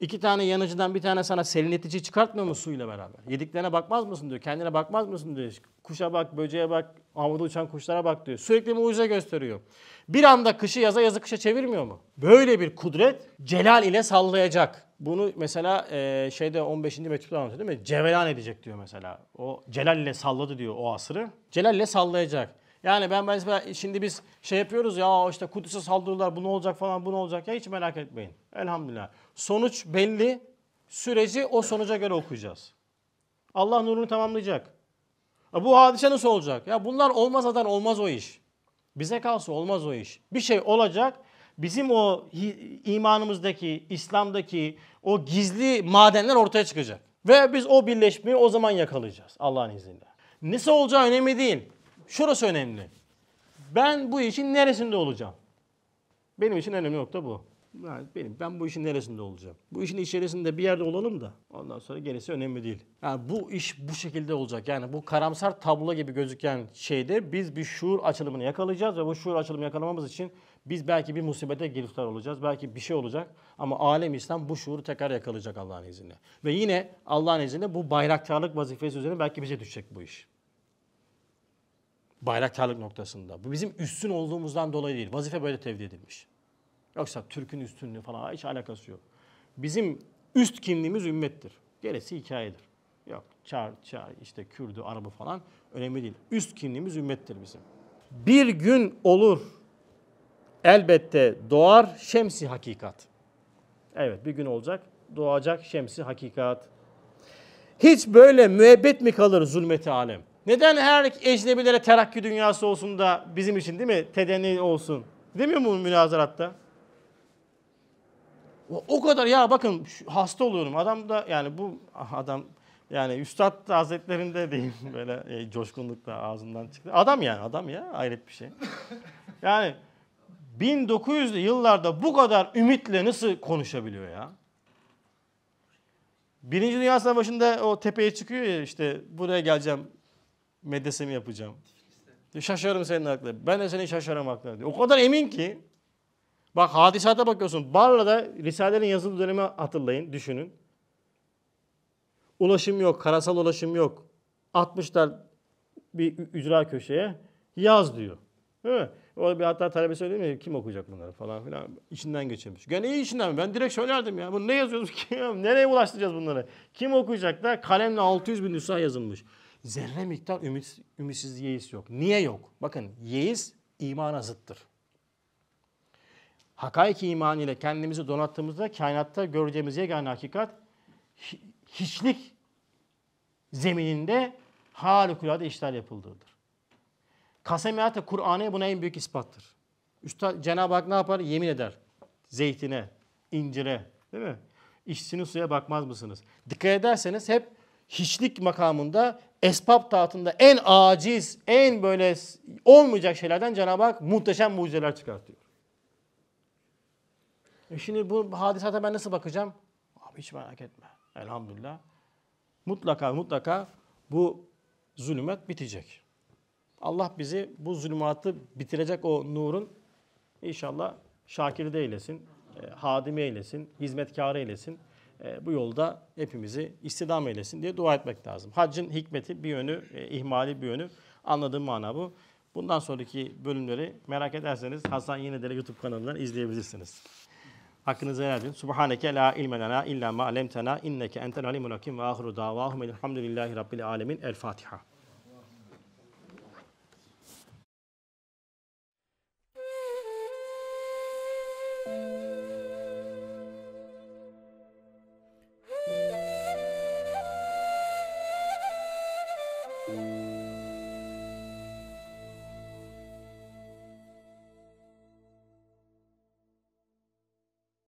İki tane yanıcıdan bir tane sana serinletici çıkartmıyor mu suyla beraber? Yediklerine bakmaz mısın diyor, kendine bakmaz mısın diyor. Kuşa bak, böceğe bak, havada uçan kuşlara bak diyor. Sürekli mucize gösteriyor. Bir anda kışı yaza, yazı kışa çevirmiyor mu? Böyle bir kudret celal ile sallayacak. Bunu mesela e, şeyde 15. mektupta anlatıyor değil mi? Cevelan edecek diyor mesela. O Celal ile salladı diyor o asırı. ile sallayacak. Yani ben mesela şimdi biz şey yapıyoruz ya işte Kudüs'e saldırırlar bu ne olacak falan bu ne olacak ya hiç merak etmeyin. Elhamdülillah. Sonuç belli. Süreci o sonuca göre okuyacağız. Allah nurunu tamamlayacak. Bu hadise nasıl olacak? Ya bunlar olmaz zaten olmaz o iş. Bize kalsa olmaz o iş. Bir şey olacak bizim o imanımızdaki, İslam'daki o gizli madenler ortaya çıkacak. Ve biz o birleşmeyi o zaman yakalayacağız Allah'ın izniyle. Nasıl olacağı önemli değil. Şurası önemli. Ben bu işin neresinde olacağım? Benim için önemli nokta bu. Yani benim ben bu işin neresinde olacağım? Bu işin içerisinde bir yerde olalım da ondan sonra gerisi önemli değil. Yani bu iş bu şekilde olacak. Yani bu karamsar tablo gibi gözüken şeyde biz bir şuur açılımını yakalayacağız ve bu şuur açılımını yakalamamız için biz belki bir musibete giriftar olacağız. Belki bir şey olacak ama alem İslam bu şuuru tekrar yakalayacak Allah'ın izniyle. Ve yine Allah'ın izniyle bu bayraktarlık vazifesi üzerine belki bize düşecek bu iş bayraktarlık noktasında. Bu bizim üstün olduğumuzdan dolayı değil. Vazife böyle tevdi edilmiş. Yoksa Türk'ün üstünlüğü falan hiç alakası yok. Bizim üst kimliğimiz ümmettir. Gerisi hikayedir. Yok Çar, Çar, işte Kürdü, Arabı falan önemli değil. Üst kimliğimiz ümmettir bizim. Bir gün olur elbette doğar şemsi hakikat. Evet bir gün olacak doğacak şemsi hakikat. Hiç böyle müebbet mi kalır zulmeti alem? Neden her ecnebilere terakki dünyası olsun da bizim için değil mi? Tedenni olsun. Değil mi bu münazaratta? O kadar ya bakın hasta oluyorum. Adam da yani bu adam yani Üstad Hazretlerinde diyeyim *laughs* böyle e, coşkunlukla ağzından çıktı. Adam yani adam ya hayret bir şey. Yani 1900'lü yıllarda bu kadar ümitle nasıl konuşabiliyor ya? Birinci Dünya Savaşı'nda o tepeye çıkıyor ya işte buraya geleceğim medresemi yapacağım. Şaşarım senin aklına. Ben de seni şaşarım aklına diyor. O kadar emin ki Bak hadisata bakıyorsun. Barla'da Risale'nin yazılı dönemi hatırlayın, düşünün. Ulaşım yok, karasal ulaşım yok. Atmışlar bir ücra köşeye yaz diyor. Değil mi? O bir hatta talebe söyledi mi? kim okuyacak bunları falan filan. İçinden geçirmiş. Gene iyi içinden Ben direkt söylerdim ya. Bunu ne yazıyoruz ki? *laughs* Nereye ulaştıracağız bunları? Kim okuyacak da? Kalemle 600 bin nüsha yazılmış. Zerre miktar ümit, ümitsiz yeis yok. Niye yok? Bakın yeis imana zıttır hakaiki iman ile kendimizi donattığımızda kainatta göreceğimiz yegane hakikat hiçlik zemininde harikulade işler yapıldığıdır. Kasemiyat-ı buna en büyük ispattır. Üstad Cenab-ı Hak ne yapar? Yemin eder. Zeytine, incire, değil mi? İşsini suya bakmaz mısınız? Dikkat ederseniz hep hiçlik makamında esbab tahtında en aciz, en böyle olmayacak şeylerden Cenab-ı Hak muhteşem mucizeler çıkartıyor. E şimdi bu hadisata ben nasıl bakacağım? Abi hiç merak etme. Elhamdülillah. Mutlaka mutlaka bu zulümet bitecek. Allah bizi bu zulümatı bitirecek o nurun inşallah şakiri de eylesin, e, hadimi eylesin, hizmetkarı eylesin. E, bu yolda hepimizi istidam eylesin diye dua etmek lazım. Haccın hikmeti bir yönü, e, ihmali bir yönü anladığım mana bu. Bundan sonraki bölümleri merak ederseniz Hasan Yenidere YouTube kanalından izleyebilirsiniz. Hakkınızı helal edin. Subhaneke la ilme lena illa ma alemtena inneke entel alimul hakim ve ahiru davahum elhamdülillahi rabbil alemin. El Fatiha.